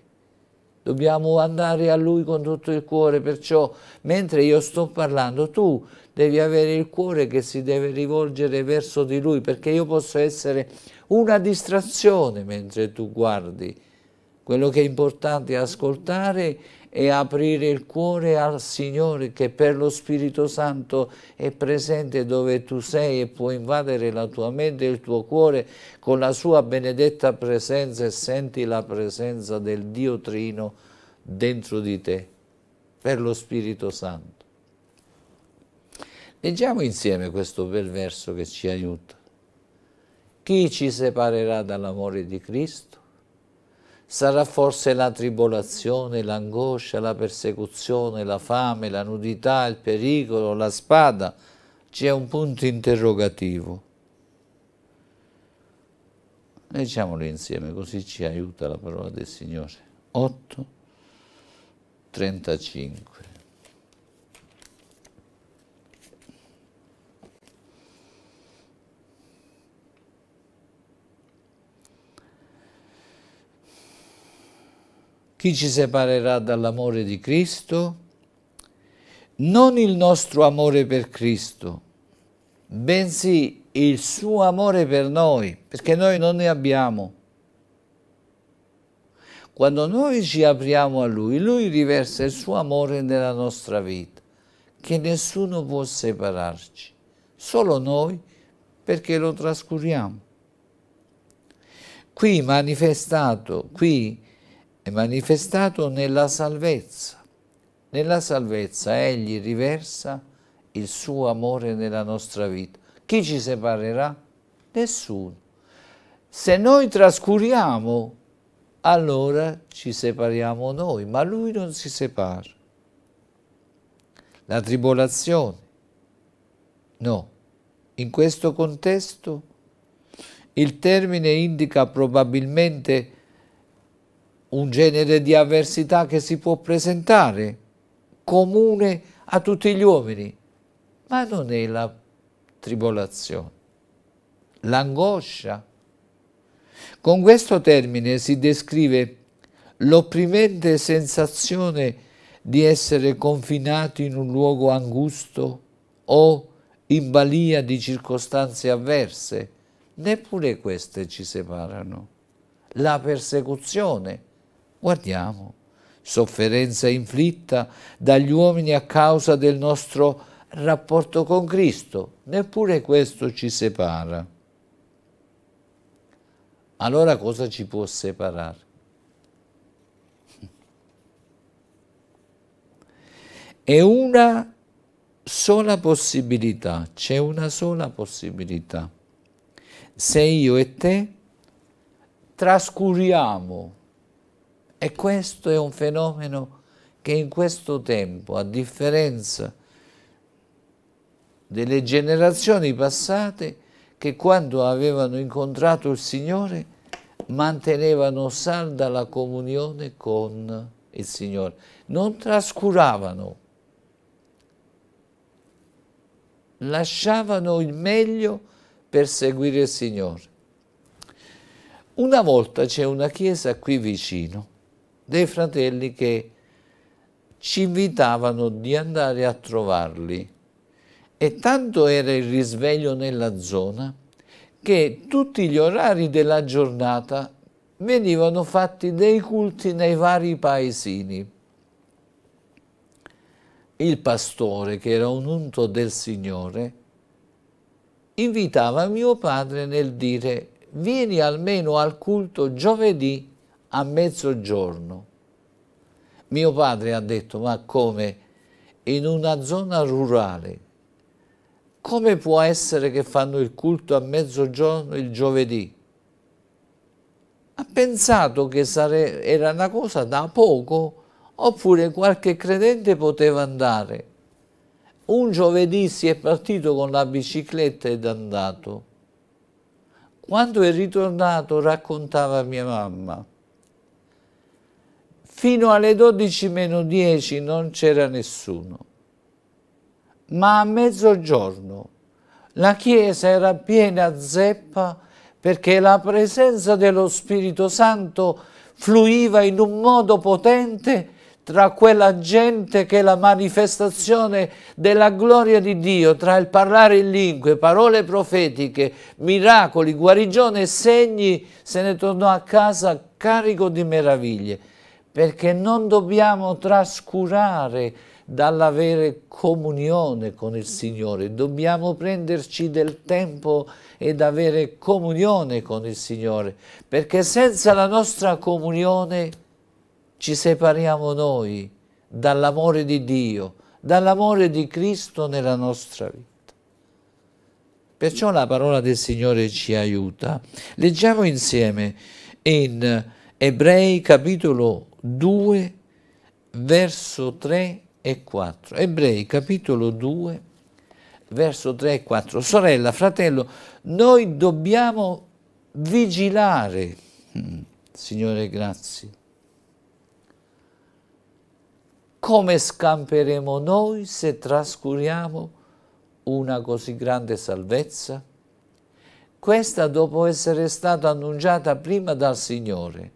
Dobbiamo andare a Lui con tutto il cuore, perciò mentre io sto parlando tu devi avere il cuore che si deve rivolgere verso di Lui, perché io posso essere una distrazione mentre tu guardi quello che è importante è ascoltare e aprire il cuore al Signore che per lo Spirito Santo è presente dove tu sei e può invadere la tua mente e il tuo cuore con la sua benedetta presenza e senti la presenza del Dio Trino dentro di te, per lo Spirito Santo. Leggiamo insieme questo bel verso che ci aiuta. Chi ci separerà dall'amore di Cristo? Sarà forse la tribolazione, l'angoscia, la persecuzione, la fame, la nudità, il pericolo, la spada? C'è un punto interrogativo. Leggiamolo insieme, così ci aiuta la parola del Signore. 8, 35. Chi ci separerà dall'amore di Cristo? Non il nostro amore per Cristo, bensì il suo amore per noi, perché noi non ne abbiamo. Quando noi ci apriamo a Lui, Lui riversa il suo amore nella nostra vita, che nessuno può separarci, solo noi perché lo trascuriamo. Qui manifestato, qui è manifestato nella salvezza. Nella salvezza Egli riversa il suo amore nella nostra vita. Chi ci separerà? Nessuno. Se noi trascuriamo, allora ci separiamo noi, ma Lui non si separa. La tribolazione? No. In questo contesto il termine indica probabilmente un genere di avversità che si può presentare, comune a tutti gli uomini, ma non è la tribolazione, l'angoscia. Con questo termine si descrive l'opprimente sensazione di essere confinati in un luogo angusto o in balia di circostanze avverse, neppure queste ci separano. La persecuzione, Guardiamo, sofferenza inflitta dagli uomini a causa del nostro rapporto con Cristo, neppure questo ci separa. Allora cosa ci può separare? È una sola possibilità, c'è una sola possibilità. Se io e te trascuriamo e questo è un fenomeno che in questo tempo, a differenza delle generazioni passate, che quando avevano incontrato il Signore mantenevano salda la comunione con il Signore, non trascuravano, lasciavano il meglio per seguire il Signore. Una volta c'è una chiesa qui vicino dei fratelli che ci invitavano di andare a trovarli. E tanto era il risveglio nella zona che tutti gli orari della giornata venivano fatti dei culti nei vari paesini. Il pastore, che era un unto del Signore, invitava mio padre nel dire vieni almeno al culto giovedì a mezzogiorno. Mio padre ha detto, ma come? In una zona rurale, come può essere che fanno il culto a mezzogiorno il giovedì? Ha pensato che sare... era una cosa da poco, oppure qualche credente poteva andare. Un giovedì si è partito con la bicicletta ed è andato. Quando è ritornato raccontava mia mamma, Fino alle 12 meno 10 non c'era nessuno. Ma a mezzogiorno la chiesa era piena zeppa perché la presenza dello Spirito Santo fluiva in un modo potente tra quella gente che la manifestazione della gloria di Dio, tra il parlare in lingue, parole profetiche, miracoli, guarigione e segni, se ne tornò a casa carico di meraviglie perché non dobbiamo trascurare dall'avere comunione con il Signore, dobbiamo prenderci del tempo ed avere comunione con il Signore, perché senza la nostra comunione ci separiamo noi dall'amore di Dio, dall'amore di Cristo nella nostra vita. Perciò la parola del Signore ci aiuta. Leggiamo insieme in Ebrei capitolo 1. 2, verso 3 e 4. Ebrei capitolo 2, verso 3 e 4. Sorella, fratello, noi dobbiamo vigilare, mm, Signore grazie. Come scamperemo noi se trascuriamo una così grande salvezza? Questa dopo essere stata annunciata prima dal Signore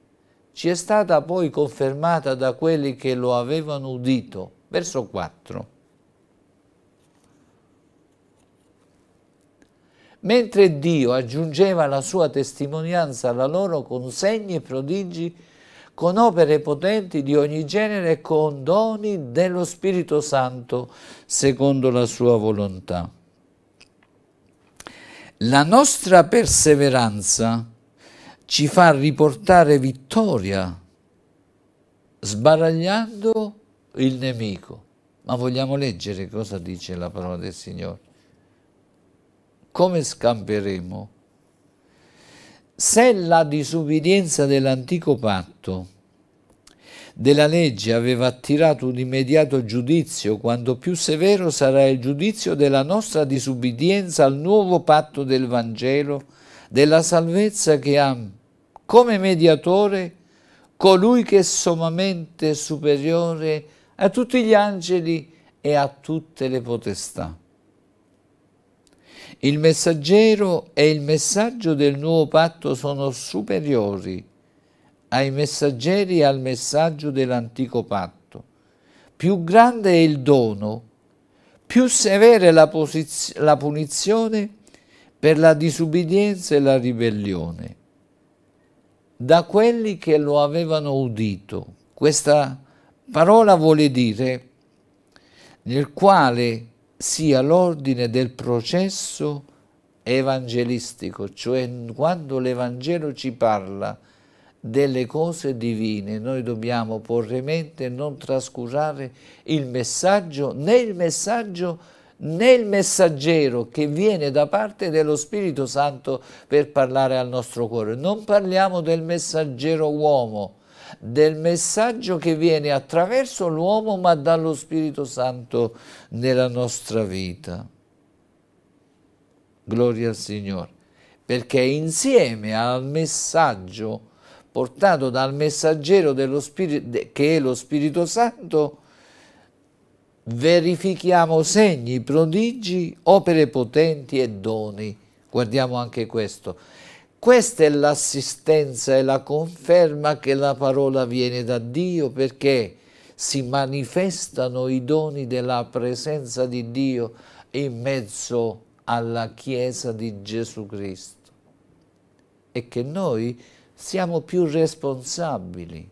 ci è stata poi confermata da quelli che lo avevano udito. Verso 4. Mentre Dio aggiungeva la sua testimonianza alla loro con segni e prodigi, con opere potenti di ogni genere e con doni dello Spirito Santo secondo la sua volontà. La nostra perseveranza ci fa riportare vittoria, sbaragliando il nemico. Ma vogliamo leggere cosa dice la parola del Signore? Come scamperemo? Se la disubbidienza dell'antico patto della legge aveva attirato un immediato giudizio, quanto più severo sarà il giudizio della nostra disubbidienza al nuovo patto del Vangelo, della salvezza che ha come mediatore colui che è sommamente superiore a tutti gli angeli e a tutte le potestà. Il messaggero e il messaggio del nuovo patto sono superiori ai messaggeri e al messaggio dell'antico patto. Più grande è il dono, più severa è la, la punizione per la disubbidienza e la ribellione da quelli che lo avevano udito. Questa parola vuole dire nel quale sia l'ordine del processo evangelistico, cioè quando l'Evangelo ci parla delle cose divine, noi dobbiamo porre mente e non trascurare il messaggio né il messaggio nel messaggero che viene da parte dello Spirito Santo per parlare al nostro cuore. Non parliamo del messaggero uomo, del messaggio che viene attraverso l'uomo ma dallo Spirito Santo nella nostra vita. Gloria al Signore, perché insieme al messaggio portato dal messaggero dello Spirito, che è lo Spirito Santo, verifichiamo segni, prodigi, opere potenti e doni. Guardiamo anche questo. Questa è l'assistenza e la conferma che la parola viene da Dio perché si manifestano i doni della presenza di Dio in mezzo alla Chiesa di Gesù Cristo e che noi siamo più responsabili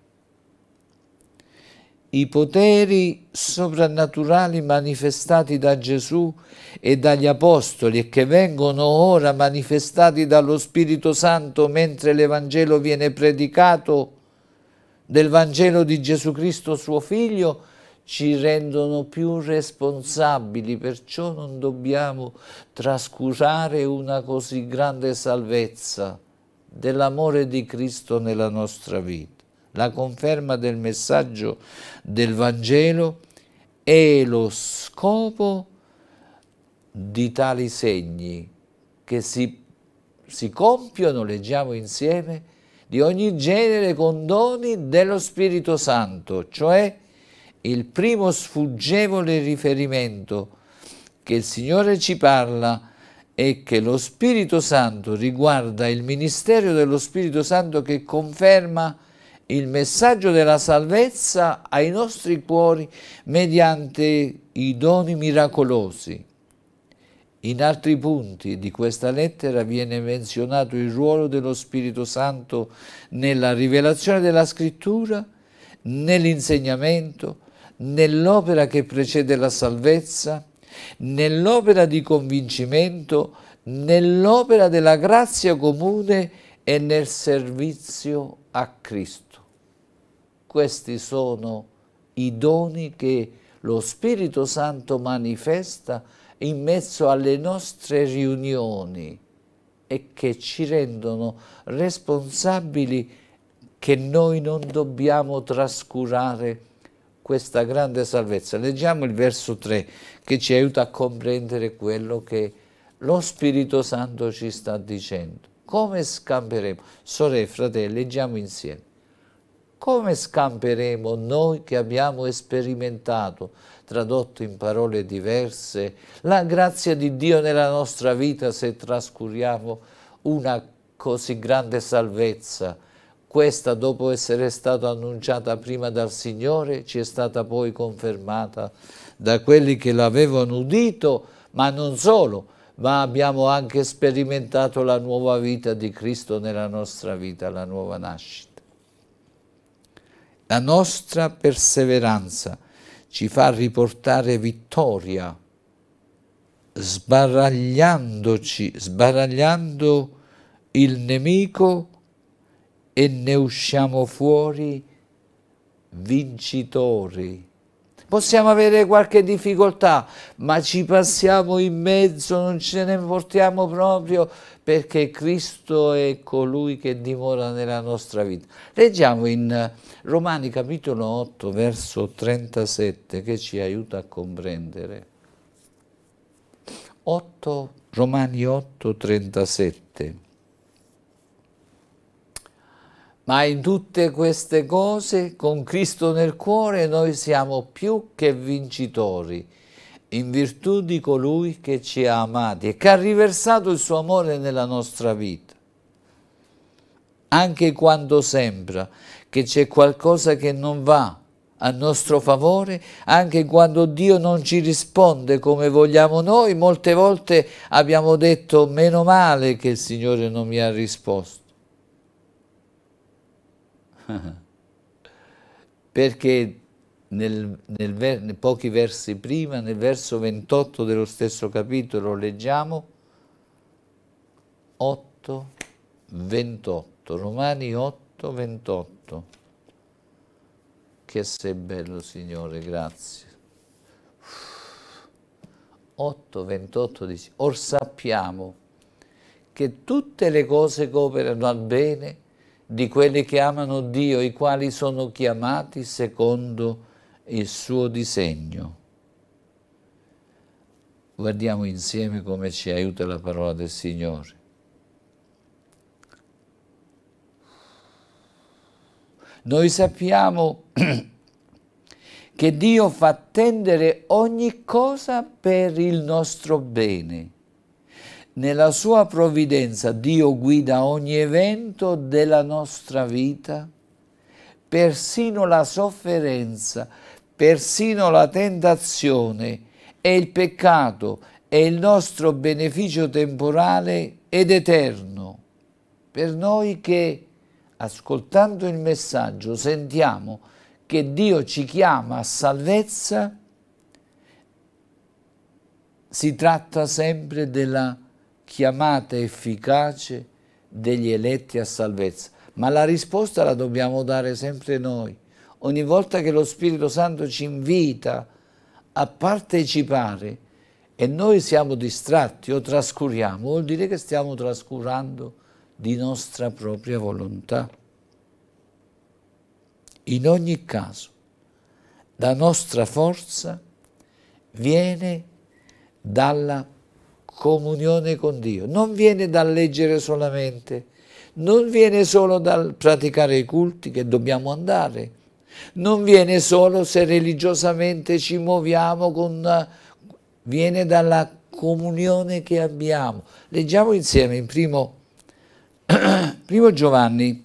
i poteri soprannaturali manifestati da Gesù e dagli Apostoli e che vengono ora manifestati dallo Spirito Santo mentre l'Evangelo viene predicato del Vangelo di Gesù Cristo suo Figlio ci rendono più responsabili, perciò non dobbiamo trascurare una così grande salvezza dell'amore di Cristo nella nostra vita la conferma del messaggio del Vangelo e lo scopo di tali segni che si, si compiono, leggiamo insieme, di ogni genere con doni dello Spirito Santo, cioè il primo sfuggevole riferimento che il Signore ci parla è che lo Spirito Santo riguarda il ministero dello Spirito Santo che conferma il messaggio della salvezza ai nostri cuori mediante i doni miracolosi. In altri punti di questa lettera viene menzionato il ruolo dello Spirito Santo nella rivelazione della scrittura, nell'insegnamento, nell'opera che precede la salvezza, nell'opera di convincimento, nell'opera della grazia comune e nel servizio a Cristo. Questi sono i doni che lo Spirito Santo manifesta in mezzo alle nostre riunioni e che ci rendono responsabili che noi non dobbiamo trascurare questa grande salvezza. Leggiamo il verso 3 che ci aiuta a comprendere quello che lo Spirito Santo ci sta dicendo. Come scamperemo? Sore e fratelli, leggiamo insieme come scamperemo noi che abbiamo sperimentato, tradotto in parole diverse, la grazia di Dio nella nostra vita se trascuriamo una così grande salvezza? Questa, dopo essere stata annunciata prima dal Signore, ci è stata poi confermata da quelli che l'avevano udito, ma non solo, ma abbiamo anche sperimentato la nuova vita di Cristo nella nostra vita, la nuova nascita. La nostra perseveranza ci fa riportare vittoria, sbaragliandoci, sbaragliando il nemico e ne usciamo fuori vincitori possiamo avere qualche difficoltà, ma ci passiamo in mezzo, non ce ne importiamo proprio, perché Cristo è colui che dimora nella nostra vita. Leggiamo in Romani capitolo 8, verso 37, che ci aiuta a comprendere. 8, Romani 8, 37. Ma in tutte queste cose, con Cristo nel cuore, noi siamo più che vincitori, in virtù di colui che ci ha amati e che ha riversato il suo amore nella nostra vita. Anche quando sembra che c'è qualcosa che non va a nostro favore, anche quando Dio non ci risponde come vogliamo noi, molte volte abbiamo detto meno male che il Signore non mi ha risposto Perché nel, nel, pochi versi prima, nel verso 28 dello stesso capitolo, leggiamo 8, 28, Romani 8, 28. Che sei bello Signore, grazie. 8, 28 dice, or sappiamo che tutte le cose cooperano al bene di quelli che amano Dio, i quali sono chiamati secondo il suo disegno. Guardiamo insieme come ci aiuta la parola del Signore. Noi sappiamo che Dio fa tendere ogni cosa per il nostro bene nella sua provvidenza Dio guida ogni evento della nostra vita, persino la sofferenza, persino la tentazione e il peccato è il nostro beneficio temporale ed eterno. Per noi che, ascoltando il messaggio, sentiamo che Dio ci chiama a salvezza, si tratta sempre della salvezza chiamata efficace degli eletti a salvezza. Ma la risposta la dobbiamo dare sempre noi. Ogni volta che lo Spirito Santo ci invita a partecipare e noi siamo distratti o trascuriamo, vuol dire che stiamo trascurando di nostra propria volontà. In ogni caso, la nostra forza viene dalla comunione con Dio. Non viene dal leggere solamente, non viene solo dal praticare i culti che dobbiamo andare, non viene solo se religiosamente ci muoviamo, con, viene dalla comunione che abbiamo. Leggiamo insieme in primo, primo Giovanni,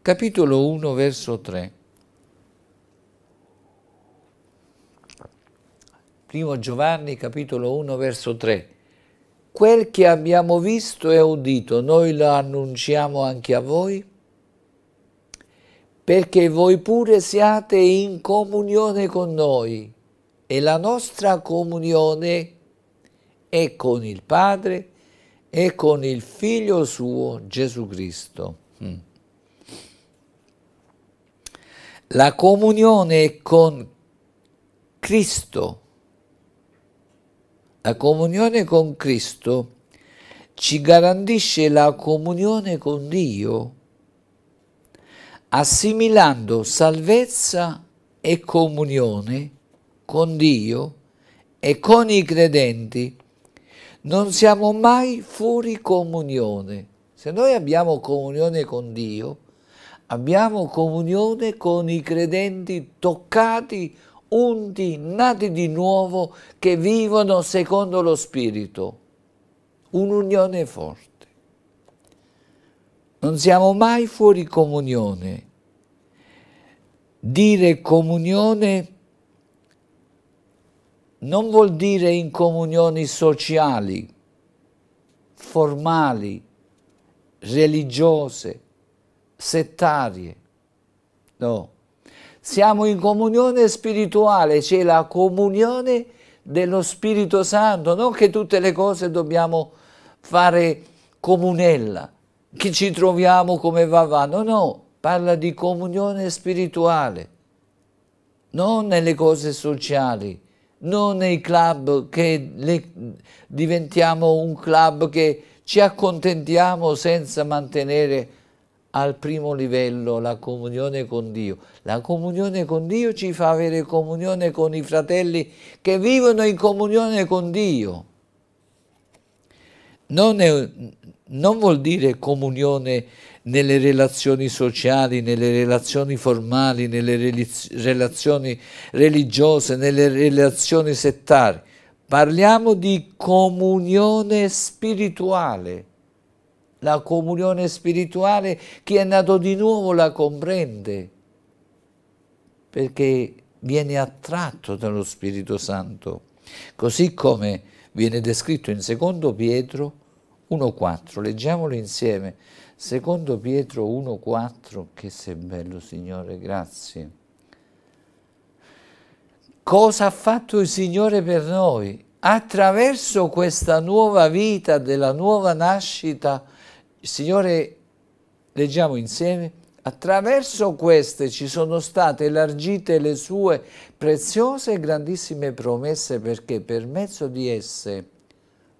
capitolo 1, verso 3. 1 Giovanni capitolo 1 verso 3. Quel che abbiamo visto e udito noi lo annunciamo anche a voi perché voi pure siate in comunione con noi e la nostra comunione è con il Padre e con il Figlio suo Gesù Cristo. Mm. La comunione con Cristo la comunione con Cristo ci garantisce la comunione con Dio, assimilando salvezza e comunione con Dio e con i credenti. Non siamo mai fuori comunione. Se noi abbiamo comunione con Dio, abbiamo comunione con i credenti toccati unti, nati di nuovo, che vivono secondo lo Spirito. Un'unione forte. Non siamo mai fuori comunione. Dire comunione non vuol dire in comunioni sociali, formali, religiose, settarie. No siamo in comunione spirituale, c'è la comunione dello Spirito Santo, non che tutte le cose dobbiamo fare comunella, che ci troviamo come va va, no, no, parla di comunione spirituale, non nelle cose sociali, non nei club che le, diventiamo un club che ci accontentiamo senza mantenere al primo livello la comunione con Dio. La comunione con Dio ci fa avere comunione con i fratelli che vivono in comunione con Dio. Non, è, non vuol dire comunione nelle relazioni sociali, nelle relazioni formali, nelle relazioni religiose, nelle relazioni settarie. Parliamo di comunione spirituale la comunione spirituale chi è nato di nuovo la comprende, perché viene attratto dallo Spirito Santo, così come viene descritto in 2 Pietro 1.4, leggiamolo insieme, 2 Pietro 1.4, che sei bello Signore, grazie. Cosa ha fatto il Signore per noi? Attraverso questa nuova vita, della nuova nascita, il Signore, leggiamo insieme, attraverso queste ci sono state elargite le sue preziose e grandissime promesse perché per mezzo di esse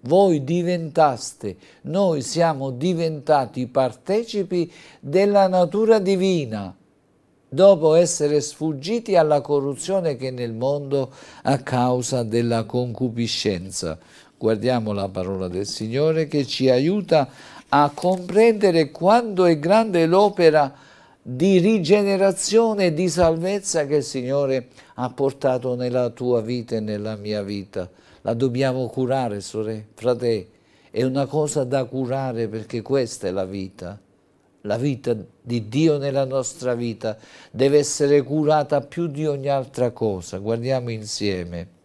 voi diventaste, noi siamo diventati partecipi della natura divina dopo essere sfuggiti alla corruzione che è nel mondo a causa della concupiscenza. Guardiamo la parola del Signore che ci aiuta a a comprendere quanto è grande l'opera di rigenerazione e di salvezza che il Signore ha portato nella tua vita e nella mia vita. La dobbiamo curare, sorelle, fratelli. È una cosa da curare perché questa è la vita. La vita di Dio nella nostra vita deve essere curata più di ogni altra cosa. Guardiamo insieme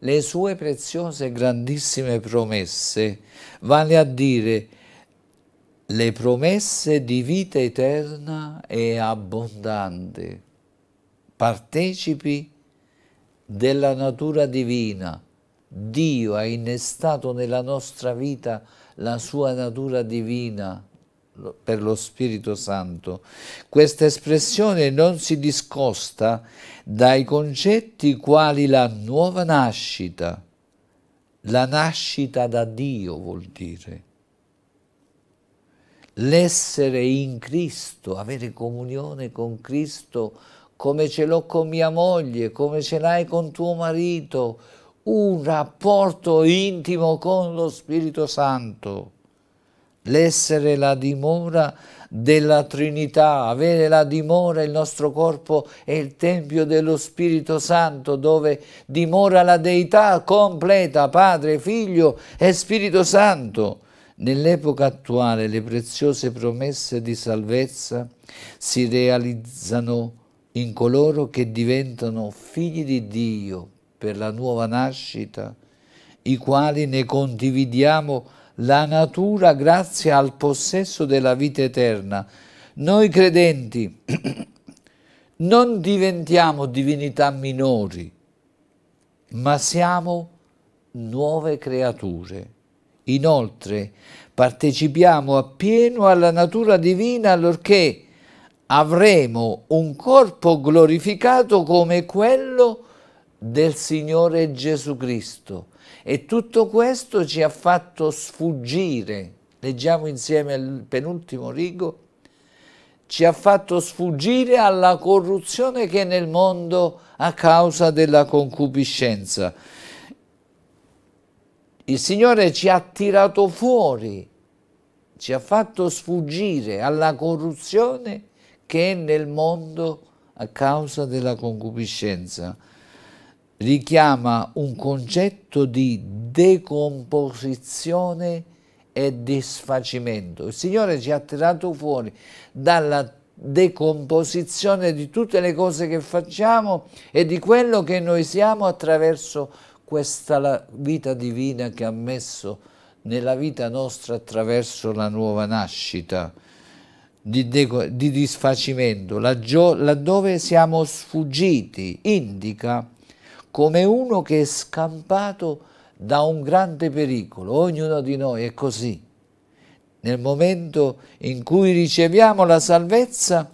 le sue preziose e grandissime promesse, vale a dire le promesse di vita eterna e abbondante, partecipi della natura divina. Dio ha innestato nella nostra vita la sua natura divina, per lo Spirito Santo. Questa espressione non si discosta dai concetti quali la nuova nascita, la nascita da Dio vuol dire, l'essere in Cristo, avere comunione con Cristo come ce l'ho con mia moglie, come ce l'hai con tuo marito, un rapporto intimo con lo Spirito Santo l'essere la dimora della Trinità, avere la dimora, il nostro corpo è il Tempio dello Spirito Santo dove dimora la Deità completa, Padre, Figlio e Spirito Santo. Nell'epoca attuale le preziose promesse di salvezza si realizzano in coloro che diventano figli di Dio per la nuova nascita, i quali ne condividiamo la la natura grazie al possesso della vita eterna. Noi credenti non diventiamo divinità minori, ma siamo nuove creature. Inoltre partecipiamo appieno alla natura divina allorché avremo un corpo glorificato come quello del Signore Gesù Cristo e tutto questo ci ha fatto sfuggire, leggiamo insieme il penultimo rigo, ci ha fatto sfuggire alla corruzione che è nel mondo a causa della concupiscenza. Il Signore ci ha tirato fuori, ci ha fatto sfuggire alla corruzione che è nel mondo a causa della concupiscenza richiama un concetto di decomposizione e disfacimento. Il Signore ci ha tirato fuori dalla decomposizione di tutte le cose che facciamo e di quello che noi siamo attraverso questa vita divina che ha messo nella vita nostra attraverso la nuova nascita di, di disfacimento, laddove siamo sfuggiti, indica come uno che è scampato da un grande pericolo. Ognuno di noi è così. Nel momento in cui riceviamo la salvezza,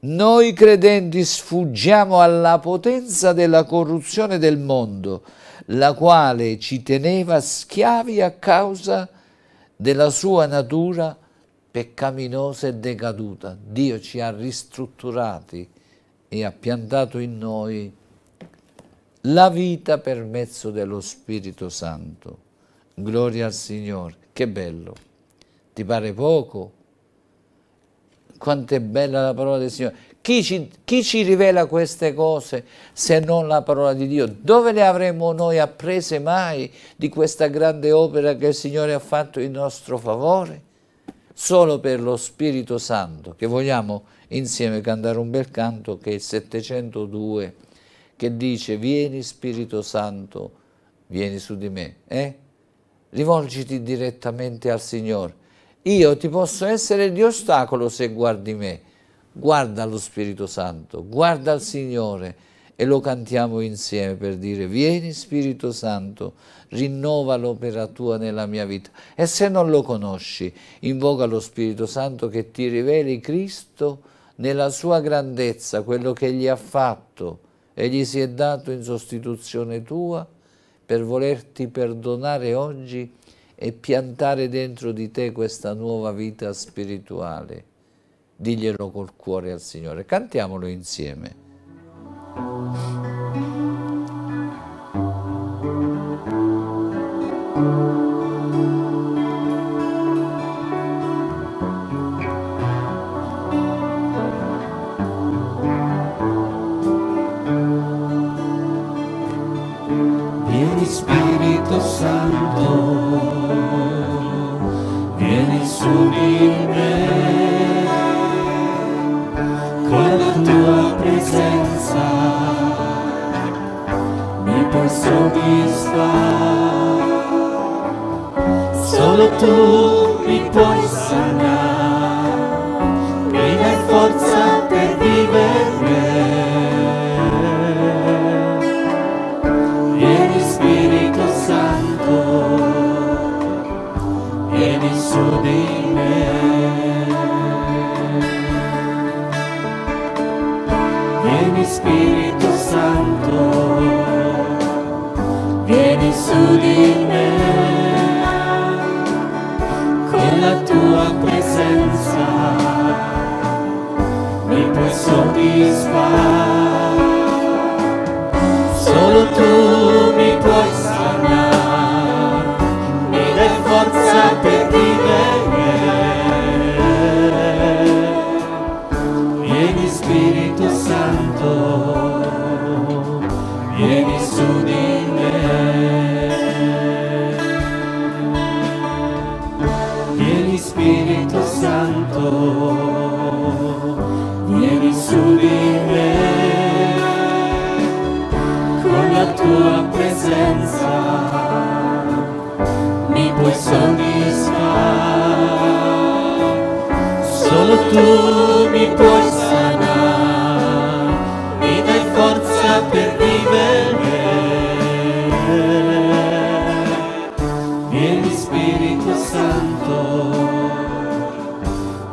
noi credenti sfuggiamo alla potenza della corruzione del mondo, la quale ci teneva schiavi a causa della sua natura peccaminosa e decaduta. Dio ci ha ristrutturati e ha piantato in noi la vita per mezzo dello Spirito Santo. Gloria al Signore, che bello. Ti pare poco? Quanto è bella la parola del Signore. Chi ci, chi ci rivela queste cose se non la parola di Dio? Dove le avremmo noi apprese mai di questa grande opera che il Signore ha fatto in nostro favore? Solo per lo Spirito Santo, che vogliamo insieme cantare un bel canto che è il 702 che dice vieni Spirito Santo, vieni su di me, eh? rivolgiti direttamente al Signore. Io ti posso essere di ostacolo se guardi me. Guarda lo Spirito Santo, guarda il Signore e lo cantiamo insieme per dire vieni Spirito Santo, rinnova l'opera tua nella mia vita. E se non lo conosci, invoca lo Spirito Santo che ti riveli Cristo nella sua grandezza, quello che gli ha fatto Egli si è dato in sostituzione tua per volerti perdonare oggi e piantare dentro di te questa nuova vita spirituale. Diglielo col cuore al Signore. Cantiamolo insieme. Thank you.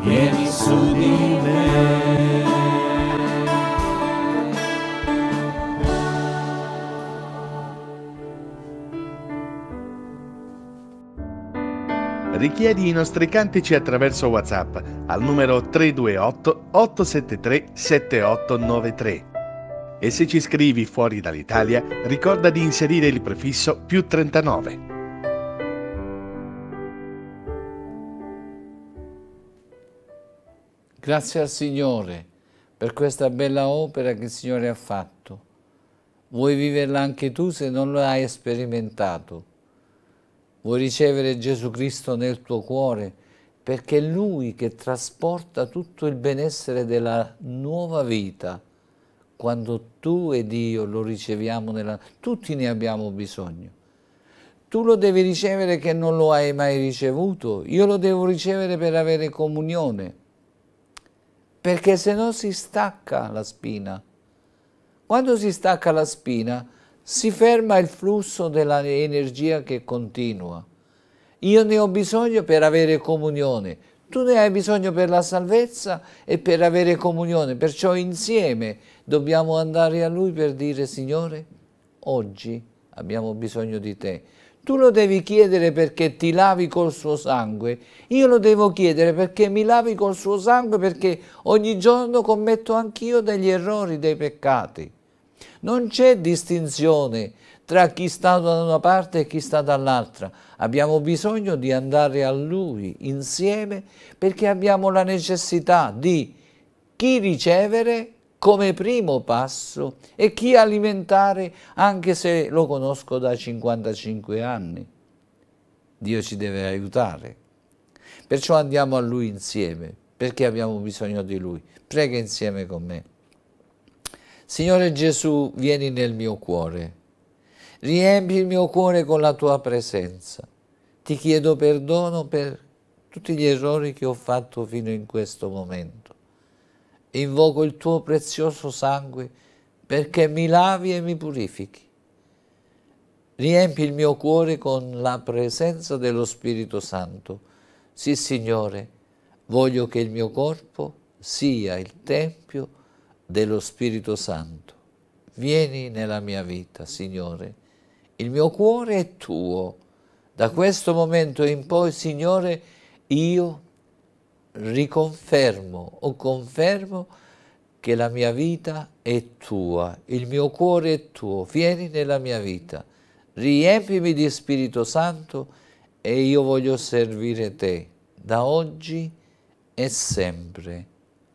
vieni su di me. Richiedi i nostri cantici attraverso WhatsApp al numero 328 873 7893. E se ci scrivi fuori dall'Italia, ricorda di inserire il prefisso più 39. Grazie al Signore per questa bella opera che il Signore ha fatto. Vuoi viverla anche tu se non lo hai sperimentato. Vuoi ricevere Gesù Cristo nel tuo cuore perché è Lui che trasporta tutto il benessere della nuova vita quando tu ed io lo riceviamo nella... Tutti ne abbiamo bisogno. Tu lo devi ricevere che non lo hai mai ricevuto, io lo devo ricevere per avere comunione perché se no si stacca la spina. Quando si stacca la spina si ferma il flusso dell'energia che continua. Io ne ho bisogno per avere comunione, tu ne hai bisogno per la salvezza e per avere comunione, perciò insieme dobbiamo andare a Lui per dire Signore, oggi abbiamo bisogno di te tu lo devi chiedere perché ti lavi col suo sangue. Io lo devo chiedere perché mi lavi col suo sangue perché ogni giorno commetto anch'io degli errori, dei peccati. Non c'è distinzione tra chi sta da una parte e chi sta dall'altra. Abbiamo bisogno di andare a Lui insieme perché abbiamo la necessità di chi ricevere come primo passo e chi alimentare anche se lo conosco da 55 anni. Dio ci deve aiutare. Perciò andiamo a Lui insieme, perché abbiamo bisogno di Lui. Prega insieme con me. Signore Gesù, vieni nel mio cuore. Riempi il mio cuore con la Tua presenza. Ti chiedo perdono per tutti gli errori che ho fatto fino in questo momento invoco il tuo prezioso sangue perché mi lavi e mi purifichi. Riempi il mio cuore con la presenza dello Spirito Santo. Sì, Signore, voglio che il mio corpo sia il Tempio dello Spirito Santo. Vieni nella mia vita, Signore. Il mio cuore è tuo. Da questo momento in poi, Signore, io riconfermo o confermo che la mia vita è tua, il mio cuore è tuo, vieni nella mia vita, riempimi di Spirito Santo e io voglio servire te da oggi e sempre.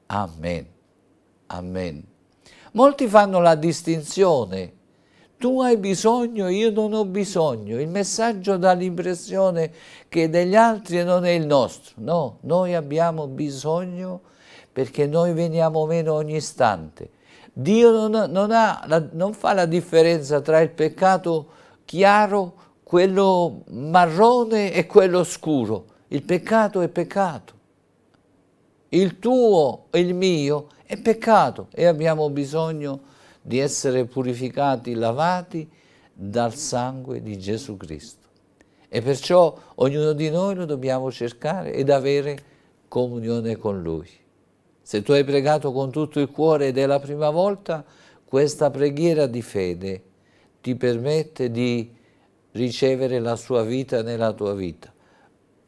Amen. Amen. Molti fanno la distinzione tu hai bisogno, io non ho bisogno. Il messaggio dà l'impressione che degli altri non è il nostro. No, noi abbiamo bisogno perché noi veniamo meno ogni istante. Dio non, non, ha, non fa la differenza tra il peccato chiaro, quello marrone e quello scuro. Il peccato è peccato. Il tuo e il mio è peccato e abbiamo bisogno di di essere purificati, lavati dal sangue di Gesù Cristo. E perciò ognuno di noi lo dobbiamo cercare ed avere comunione con Lui. Se tu hai pregato con tutto il cuore ed è la prima volta, questa preghiera di fede ti permette di ricevere la sua vita nella tua vita.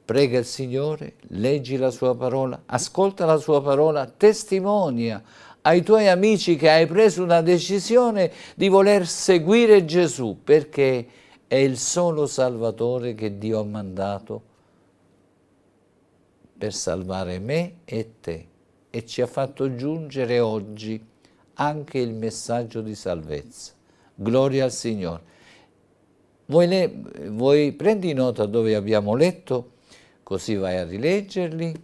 Prega il Signore, leggi la sua parola, ascolta la sua parola, testimonia ai tuoi amici che hai preso una decisione di voler seguire Gesù perché è il solo Salvatore che Dio ha mandato per salvare me e te e ci ha fatto giungere oggi anche il messaggio di salvezza. Gloria al Signore. Vuoi, le, voi prendi nota dove abbiamo letto, così vai a rileggerli,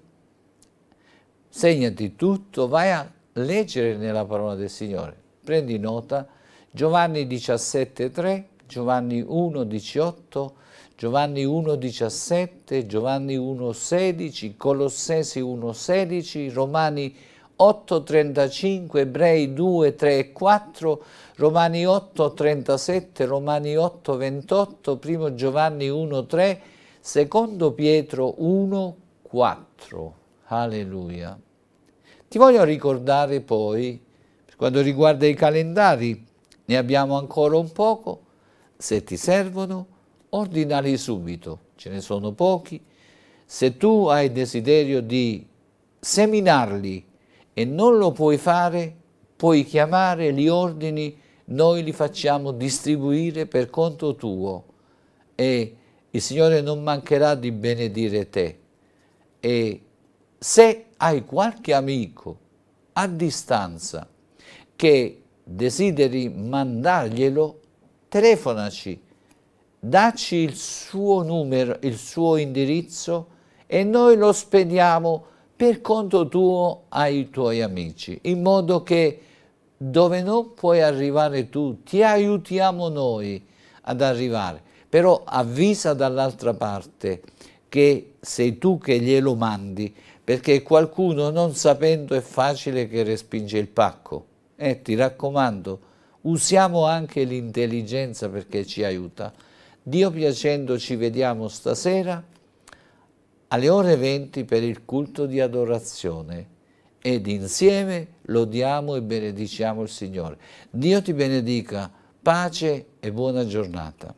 segnati tutto, vai a leggere nella parola del Signore. Prendi nota, Giovanni 17,3, Giovanni 1,18, Giovanni 1,17, Giovanni 1,16, Colossesi 1,16, Romani 8,35, Ebrei 2, 3 e 4, Romani 8,37, Romani 8,28, Primo Giovanni 1,3, Secondo Pietro 1,4. Alleluia. Ti voglio ricordare poi, per quanto riguarda i calendari, ne abbiamo ancora un poco, se ti servono ordinali subito, ce ne sono pochi. Se tu hai desiderio di seminarli e non lo puoi fare, puoi chiamare gli ordini, noi li facciamo distribuire per conto tuo e il Signore non mancherà di benedire te. E se hai qualche amico a distanza che desideri mandarglielo, telefonaci, dacci il suo numero, il suo indirizzo e noi lo spediamo per conto tuo ai tuoi amici, in modo che dove non puoi arrivare tu, ti aiutiamo noi ad arrivare. Però avvisa dall'altra parte che sei tu che glielo mandi, perché qualcuno non sapendo è facile che respinge il pacco. E eh, ti raccomando, usiamo anche l'intelligenza perché ci aiuta. Dio piacendo ci vediamo stasera alle ore 20 per il culto di adorazione ed insieme lodiamo e benediciamo il Signore. Dio ti benedica, pace e buona giornata.